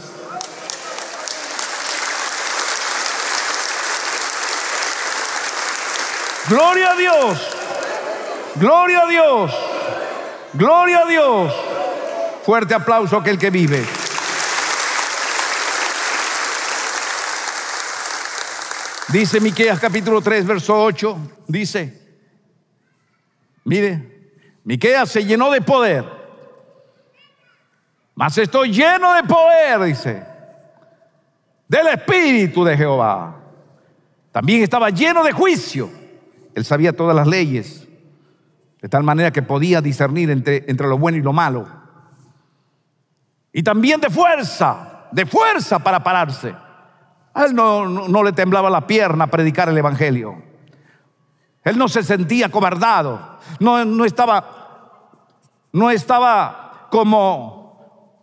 Gloria a Dios. Gloria a Dios. Gloria a Dios. Fuerte aplauso aquel que vive. Dice Miqueas capítulo 3, verso 8, dice, mire, Miqueas se llenó de poder, mas estoy lleno de poder, dice, del Espíritu de Jehová. También estaba lleno de juicio, él sabía todas las leyes, de tal manera que podía discernir entre, entre lo bueno y lo malo. Y también de fuerza, de fuerza para pararse él no, le temblaba la pierna a predicar el Evangelio. Él no se sentía cobardado. No, estaba, no estaba como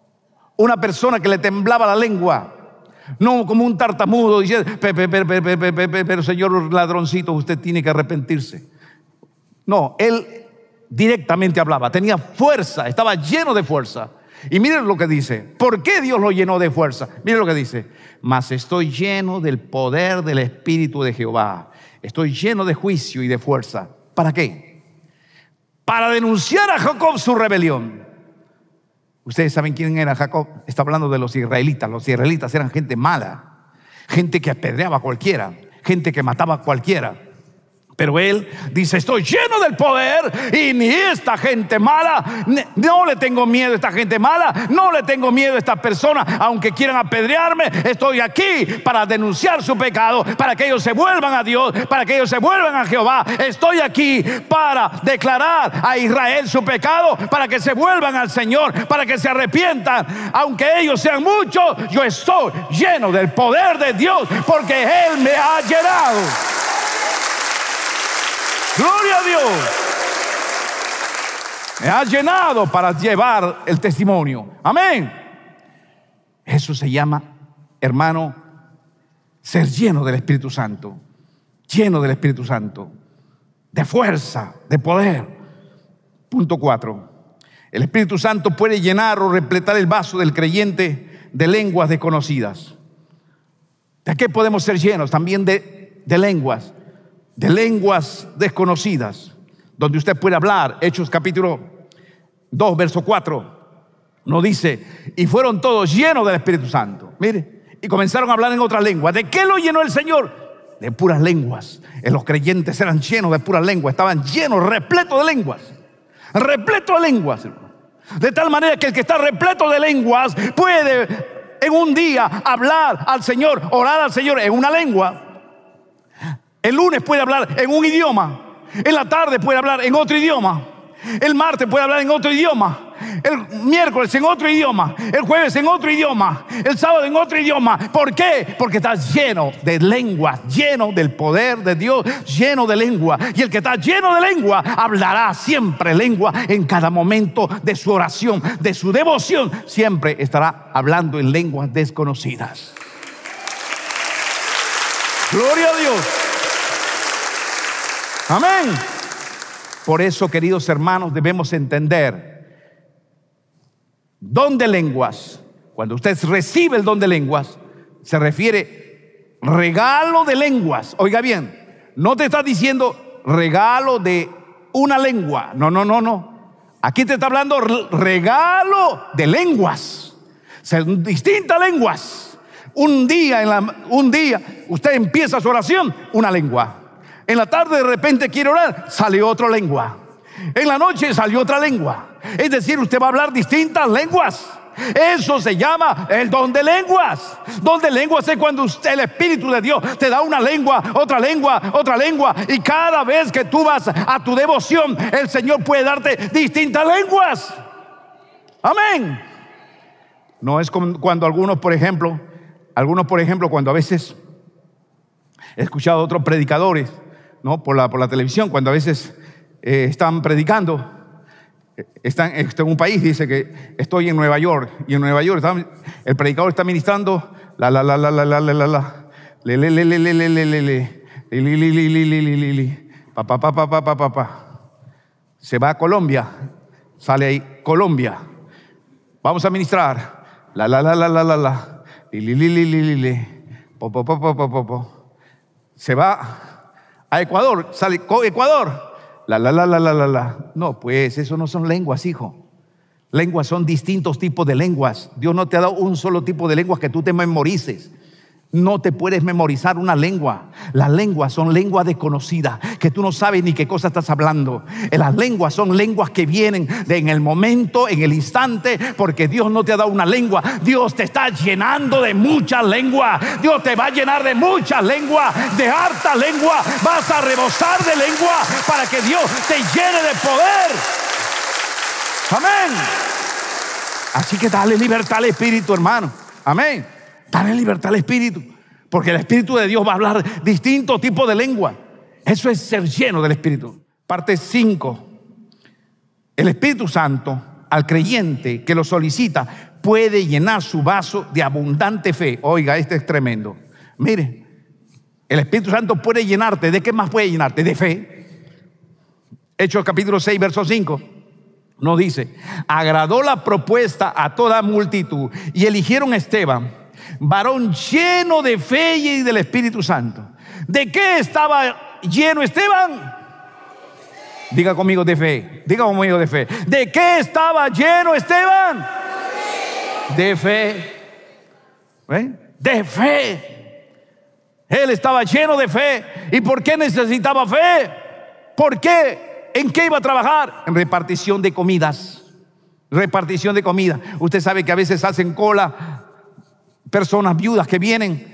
una persona que le temblaba la lengua. No como un tartamudo diciendo, pero señor ladroncito, usted tiene que arrepentirse. No, él directamente hablaba, tenía fuerza, estaba lleno de fuerza. Y miren lo que dice. ¿Por qué Dios lo llenó de fuerza? Miren lo que dice. Mas estoy lleno del poder del Espíritu de Jehová. Estoy lleno de juicio y de fuerza. ¿Para qué? Para denunciar a Jacob su rebelión. Ustedes saben quién era Jacob. Está hablando de los israelitas. Los israelitas eran gente mala. Gente que apedreaba a cualquiera. Gente que mataba a cualquiera pero él dice, estoy lleno del poder y ni esta gente mala, no le tengo miedo a esta gente mala, no le tengo miedo a esta persona, aunque quieran apedrearme, estoy aquí para denunciar su pecado, para que ellos se vuelvan a Dios, para que ellos se vuelvan a Jehová. Estoy aquí para declarar a Israel su pecado, para que se vuelvan al Señor, para que se arrepientan. Aunque ellos sean muchos, yo estoy lleno del poder de Dios porque Él me ha llenado. Gloria a Dios. Me ha llenado para llevar el testimonio. Amén. Eso se llama, hermano, ser lleno del Espíritu Santo. Lleno del Espíritu Santo. De fuerza, de poder. Punto cuatro. El Espíritu Santo puede llenar o repletar el vaso del creyente de lenguas desconocidas. ¿De qué podemos ser llenos? También de, de lenguas de lenguas desconocidas, donde usted puede hablar, Hechos capítulo 2, verso 4, nos dice, y fueron todos llenos del Espíritu Santo. Mire, y comenzaron a hablar en otras lenguas. ¿De qué lo llenó el Señor? De puras lenguas. Eh, los creyentes eran llenos de puras lenguas, estaban llenos, repleto de lenguas. Repleto de lenguas, De tal manera que el que está repleto de lenguas puede en un día hablar al Señor, orar al Señor en una lengua. El lunes puede hablar en un idioma. En la tarde puede hablar en otro idioma. El martes puede hablar en otro idioma. El miércoles en otro idioma. El jueves en otro idioma. El sábado en otro idioma. ¿Por qué? Porque está lleno de lengua, lleno del poder de Dios, lleno de lengua. Y el que está lleno de lengua hablará siempre lengua en cada momento de su oración, de su devoción. Siempre estará hablando en lenguas desconocidas. Gloria a Dios. Amén. Por eso, queridos hermanos, debemos entender, don de lenguas, cuando usted recibe el don de lenguas, se refiere regalo de lenguas. Oiga bien, no te está diciendo regalo de una lengua, no, no, no, no. Aquí te está hablando regalo de lenguas, son distintas lenguas. Un día, en la, un día, usted empieza su oración, una lengua. En la tarde de repente quiere orar, salió otra lengua. En la noche salió otra lengua. Es decir, usted va a hablar distintas lenguas. Eso se llama el don de lenguas. Don de lenguas es cuando usted, el Espíritu de Dios te da una lengua, otra lengua, otra lengua. Y cada vez que tú vas a tu devoción, el Señor puede darte distintas lenguas. Amén. No es cuando algunos, por ejemplo, algunos, por ejemplo, cuando a veces he escuchado a otros predicadores por, la, por la televisión, cuando a veces están predicando. Están, en un país, dice que estoy en Nueva York, y en Nueva York el predicador está ministrando la la la la la la la la le le le le le le le le le li li li li li, pa pa pa pa pa pa se va a Colombia sale ahí Colombia vamos a ministrar la la la la la la la li li li le le le po se va a Ecuador, sale Ecuador. La, la, la, la, la, la, la. No, pues eso no son lenguas, hijo. Lenguas son distintos tipos de lenguas. Dios no te ha dado un solo tipo de lenguas que tú te memorices. No te puedes memorizar una lengua. Las lenguas son lenguas desconocidas, que tú no sabes ni qué cosa estás hablando. Las lenguas son lenguas que vienen de en el momento, en el instante, porque Dios no te ha dado una lengua. Dios te está llenando de mucha lengua. Dios te va a llenar de mucha lengua, de harta lengua. Vas a rebosar de lengua para que Dios te llene de poder. Amén. Así que dale libertad al Espíritu, hermano. Amén. Dale libertad al Espíritu, porque el Espíritu de Dios va a hablar distinto tipo de lengua. Eso es ser lleno del Espíritu. Parte 5. El Espíritu Santo al creyente que lo solicita puede llenar su vaso de abundante fe. Oiga, este es tremendo. Mire, el Espíritu Santo puede llenarte. ¿De qué más puede llenarte? De fe. Hechos capítulo 6, verso 5. Nos dice, agradó la propuesta a toda multitud y eligieron a Esteban varón lleno de fe y del Espíritu Santo. ¿De qué estaba lleno Esteban? Diga conmigo de fe. Diga conmigo de fe. ¿De qué estaba lleno Esteban? De fe. ¿Ven? De fe. Él estaba lleno de fe. ¿Y por qué necesitaba fe? ¿Por qué? ¿En qué iba a trabajar? En repartición de comidas. Repartición de comida. Usted sabe que a veces hacen cola personas viudas que vienen.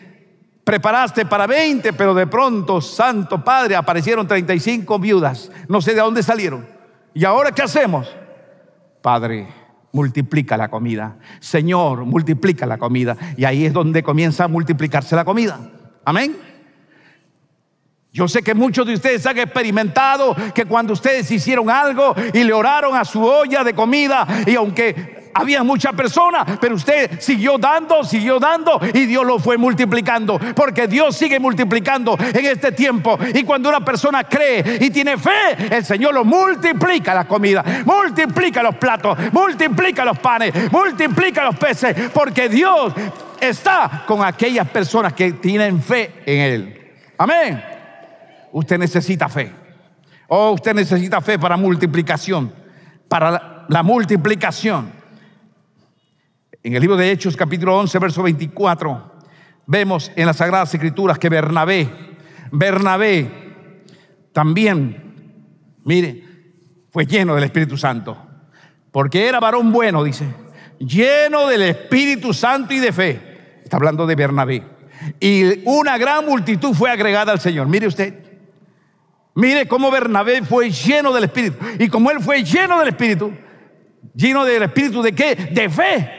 Preparaste para 20, pero de pronto, Santo Padre, aparecieron 35 viudas. No sé de dónde salieron. ¿Y ahora qué hacemos? Padre, multiplica la comida. Señor, multiplica la comida. Y ahí es donde comienza a multiplicarse la comida. Amén. Yo sé que muchos de ustedes han experimentado que cuando ustedes hicieron algo y le oraron a su olla de comida y aunque había mucha persona, pero usted siguió dando, siguió dando y Dios lo fue multiplicando, porque Dios sigue multiplicando en este tiempo. Y cuando una persona cree y tiene fe, el Señor lo multiplica la comida, multiplica los platos, multiplica los panes, multiplica los peces, porque Dios está con aquellas personas que tienen fe en Él. Amén. Usted necesita fe. oh, usted necesita fe para multiplicación, para la multiplicación. En el libro de Hechos capítulo 11, verso 24, vemos en las Sagradas Escrituras que Bernabé, Bernabé también, mire, fue lleno del Espíritu Santo, porque era varón bueno, dice, lleno del Espíritu Santo y de fe. Está hablando de Bernabé. Y una gran multitud fue agregada al Señor. Mire usted, mire cómo Bernabé fue lleno del Espíritu. Y como él fue lleno del Espíritu, lleno del Espíritu de qué? De fe.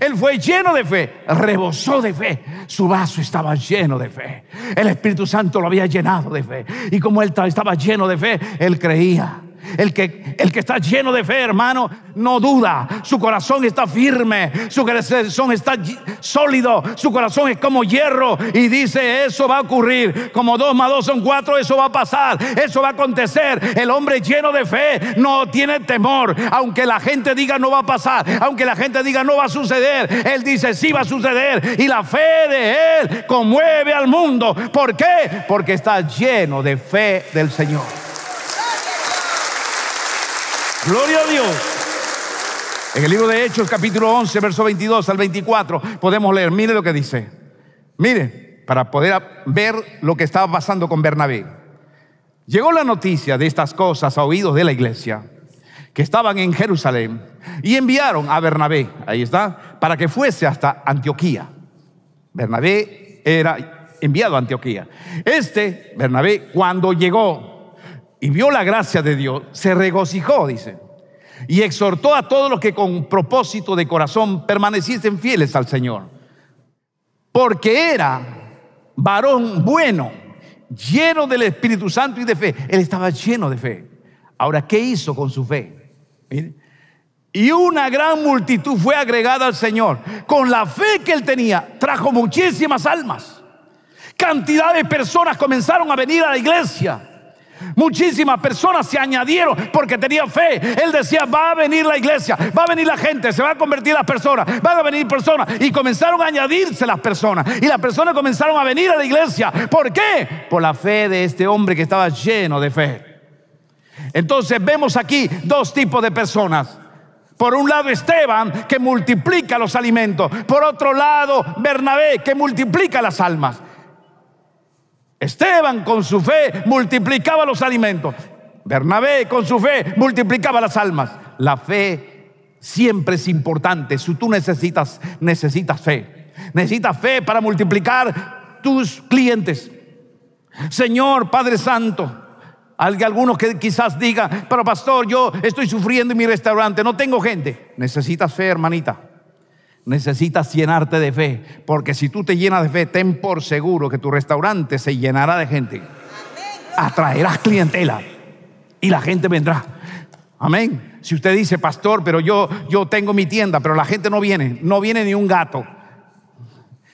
Él fue lleno de fe, rebosó de fe. Su vaso estaba lleno de fe. El Espíritu Santo lo había llenado de fe. Y como él estaba lleno de fe, él creía. El que, el que está lleno de fe, hermano, no duda. Su corazón está firme, su corazón está sólido, su corazón es como hierro y dice, eso va a ocurrir. Como dos más dos son cuatro, eso va a pasar, eso va a acontecer. El hombre lleno de fe no tiene temor, aunque la gente diga no va a pasar, aunque la gente diga no va a suceder. Él dice, sí va a suceder. Y la fe de él conmueve al mundo. ¿Por qué? Porque está lleno de fe del Señor. Gloria a Dios. En el libro de Hechos, capítulo 11, verso 22 al 24, podemos leer. Mire lo que dice. Mire, para poder ver lo que estaba pasando con Bernabé. Llegó la noticia de estas cosas a oídos de la iglesia que estaban en Jerusalén y enviaron a Bernabé, ahí está, para que fuese hasta Antioquía. Bernabé era enviado a Antioquía. Este, Bernabé, cuando llegó, y vio la gracia de Dios, se regocijó, dice, y exhortó a todos los que con propósito de corazón permaneciesen fieles al Señor, porque era varón bueno, lleno del Espíritu Santo y de fe. Él estaba lleno de fe. Ahora, ¿qué hizo con su fe? Y una gran multitud fue agregada al Señor. Con la fe que él tenía, trajo muchísimas almas. Cantidad de personas comenzaron a venir a la iglesia. Muchísimas personas se añadieron porque tenía fe. Él decía, va a venir la iglesia, va a venir la gente, se va a convertir las personas, van a venir personas. Y comenzaron a añadirse las personas. Y las personas comenzaron a venir a la iglesia. ¿Por qué? Por la fe de este hombre que estaba lleno de fe. Entonces vemos aquí dos tipos de personas. Por un lado Esteban, que multiplica los alimentos. Por otro lado Bernabé, que multiplica las almas. Esteban con su fe multiplicaba los alimentos. Bernabé con su fe multiplicaba las almas. La fe siempre es importante. Si tú necesitas, necesitas fe. Necesitas fe para multiplicar tus clientes. Señor Padre Santo. Hay algunos que quizás diga, pero pastor, yo estoy sufriendo en mi restaurante, no tengo gente. Necesitas fe, hermanita necesitas llenarte de fe, porque si tú te llenas de fe, ten por seguro que tu restaurante se llenará de gente. Atraerás clientela y la gente vendrá. Amén. Si usted dice, pastor, pero yo, yo tengo mi tienda, pero la gente no viene, no viene ni un gato.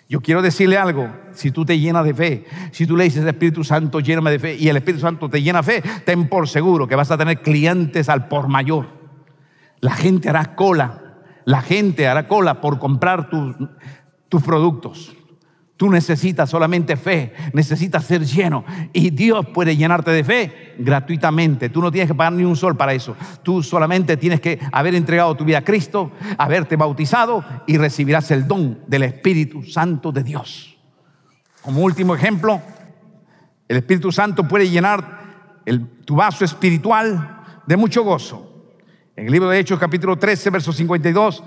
Yo quiero decirle algo, si tú te llenas de fe, si tú le dices Espíritu Santo, lléname de fe, y el Espíritu Santo te llena de fe, ten por seguro que vas a tener clientes al por mayor. La gente hará cola la gente hará cola por comprar tus, tus productos. Tú necesitas solamente fe, necesitas ser lleno y Dios puede llenarte de fe gratuitamente. Tú no tienes que pagar ni un sol para eso. Tú solamente tienes que haber entregado tu vida a Cristo, haberte bautizado y recibirás el don del Espíritu Santo de Dios. Como último ejemplo, el Espíritu Santo puede llenar tu vaso espiritual de mucho gozo. En el libro de Hechos capítulo 13, verso 52,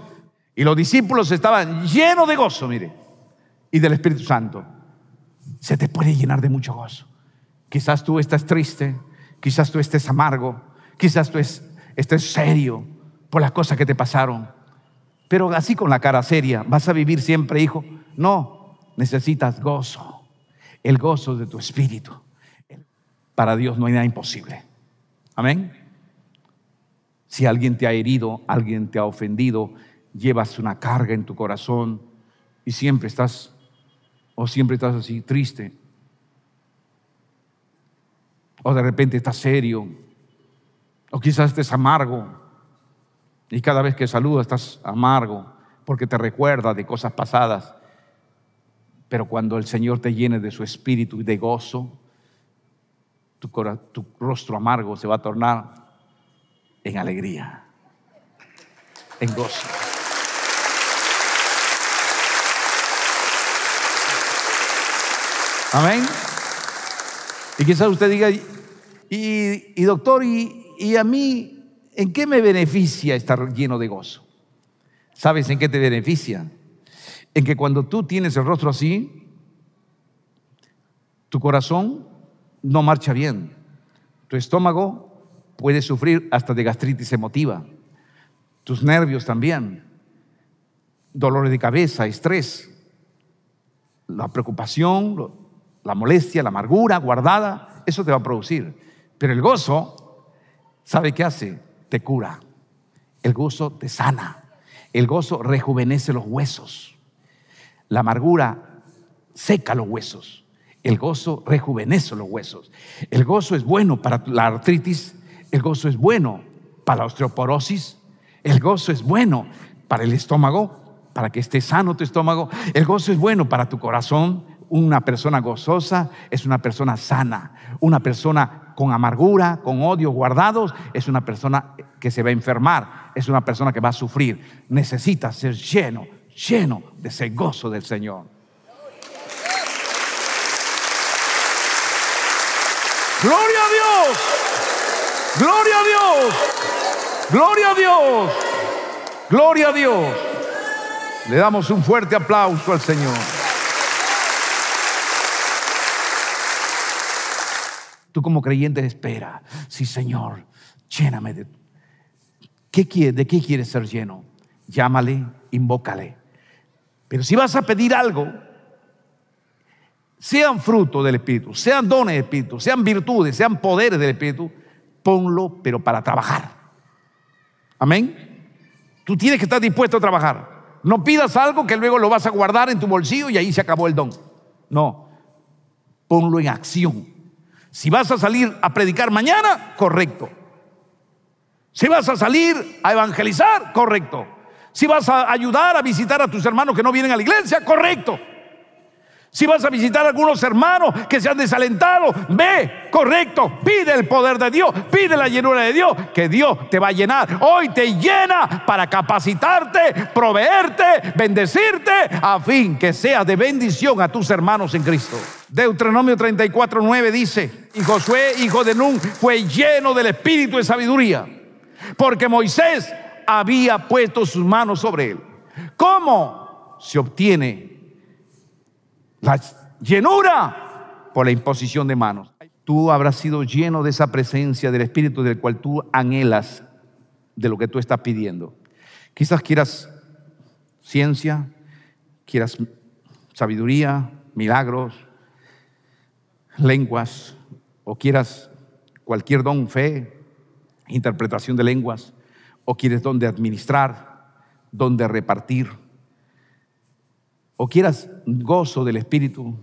y los discípulos estaban llenos de gozo, mire, y del Espíritu Santo. Se te puede llenar de mucho gozo. Quizás tú estás triste, quizás tú estés amargo, quizás tú estés serio por las cosas que te pasaron. Pero así con la cara seria, ¿vas a vivir siempre, hijo? No, necesitas gozo, el gozo de tu espíritu. Para Dios no hay nada imposible. Amén. Si alguien te ha herido, alguien te ha ofendido, llevas una carga en tu corazón y siempre estás, o siempre estás así triste, o de repente estás serio, o quizás estés amargo, y cada vez que saludas estás amargo, porque te recuerda de cosas pasadas. Pero cuando el Señor te llene de su espíritu y de gozo, tu, tu rostro amargo se va a tornar en alegría, en gozo. Amén. Y quizás usted diga, y, doctor, y, y, a mí, ¿en qué me beneficia estar lleno de gozo? ¿Sabes en qué te beneficia? En que cuando tú tienes el rostro así, tu corazón no marcha bien, tu estómago Puedes sufrir hasta de gastritis emotiva. Tus nervios también. Dolores de cabeza, estrés. La preocupación, la molestia, la amargura guardada, eso te va a producir. Pero el gozo, ¿sabe qué hace? Te cura. El gozo te sana. El gozo rejuvenece los huesos. La amargura seca los huesos. El gozo rejuvenece los huesos. El gozo es bueno para la artritis, el gozo es bueno para la osteoporosis. El gozo es bueno para el estómago, para que esté sano tu estómago. El gozo es bueno para tu corazón. Una persona gozosa es una persona sana. Una persona con amargura, con odio guardados, es una persona que se va a enfermar, es una persona que va a sufrir. Necesita ser lleno, lleno de ese gozo del Señor. Gloria a Dios. Gloria a Dios. Gloria a Dios. Gloria a Dios. Le damos un fuerte aplauso al Señor. Tú como creyente espera. Sí, Señor, lléname de... ¿Qué quiere, ¿De qué quieres ser lleno? Llámale, invócale. Pero si vas a pedir algo, sean fruto del Espíritu, sean dones del Espíritu, sean virtudes, sean poderes del Espíritu, ponlo, pero para trabajar. Amén. Tú tienes que estar dispuesto a trabajar. No pidas algo que luego lo vas a guardar en tu bolsillo y ahí se acabó el don. No, ponlo en acción. Si vas a salir a predicar mañana, correcto. Si vas a salir a evangelizar, correcto. Si vas a ayudar a visitar a tus hermanos que no vienen a la iglesia, correcto. Si vas a visitar a algunos hermanos que se han desalentado, ve, correcto, pide el poder de Dios, pide la llenura de Dios, que Dios te va a llenar. Hoy te llena para capacitarte, proveerte, bendecirte, a fin que seas de bendición a tus hermanos en Cristo. Deuteronomio 34, 9 dice, y Josué, hijo de Nun, fue lleno del espíritu de sabiduría, porque Moisés había puesto sus manos sobre él. ¿Cómo se obtiene la llenura por la imposición de manos. Tú habrás sido lleno de esa presencia del Espíritu del cual tú anhelas de lo que tú estás pidiendo. Quizás quieras ciencia, quieras sabiduría, milagros, lenguas, o quieras cualquier don, fe, interpretación de lenguas, o quieres don de administrar, don de repartir o quieras gozo del Espíritu,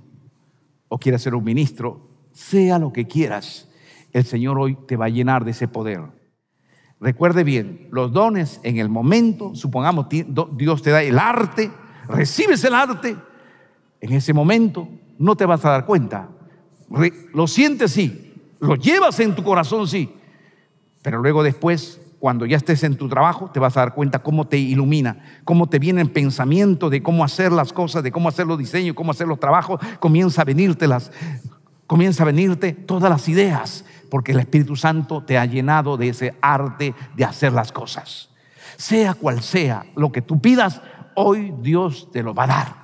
o quieras ser un ministro, sea lo que quieras, el Señor hoy te va a llenar de ese poder. Recuerde bien, los dones en el momento, supongamos Dios te da el arte, recibes el arte, en ese momento no te vas a dar cuenta. Lo sientes sí, lo llevas en tu corazón sí, pero luego después cuando ya estés en tu trabajo, te vas a dar cuenta cómo te ilumina, cómo te el pensamiento de cómo hacer las cosas, de cómo hacer los diseños, cómo hacer los trabajos. Comienza a venirte comienza a venirte todas las ideas, porque el Espíritu Santo te ha llenado de ese arte de hacer las cosas. Sea cual sea lo que tú pidas, hoy Dios te lo va a dar.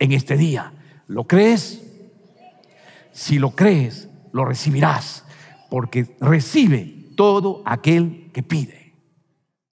En este día, ¿lo crees? Si lo crees, lo recibirás, porque recibe todo aquel que pide.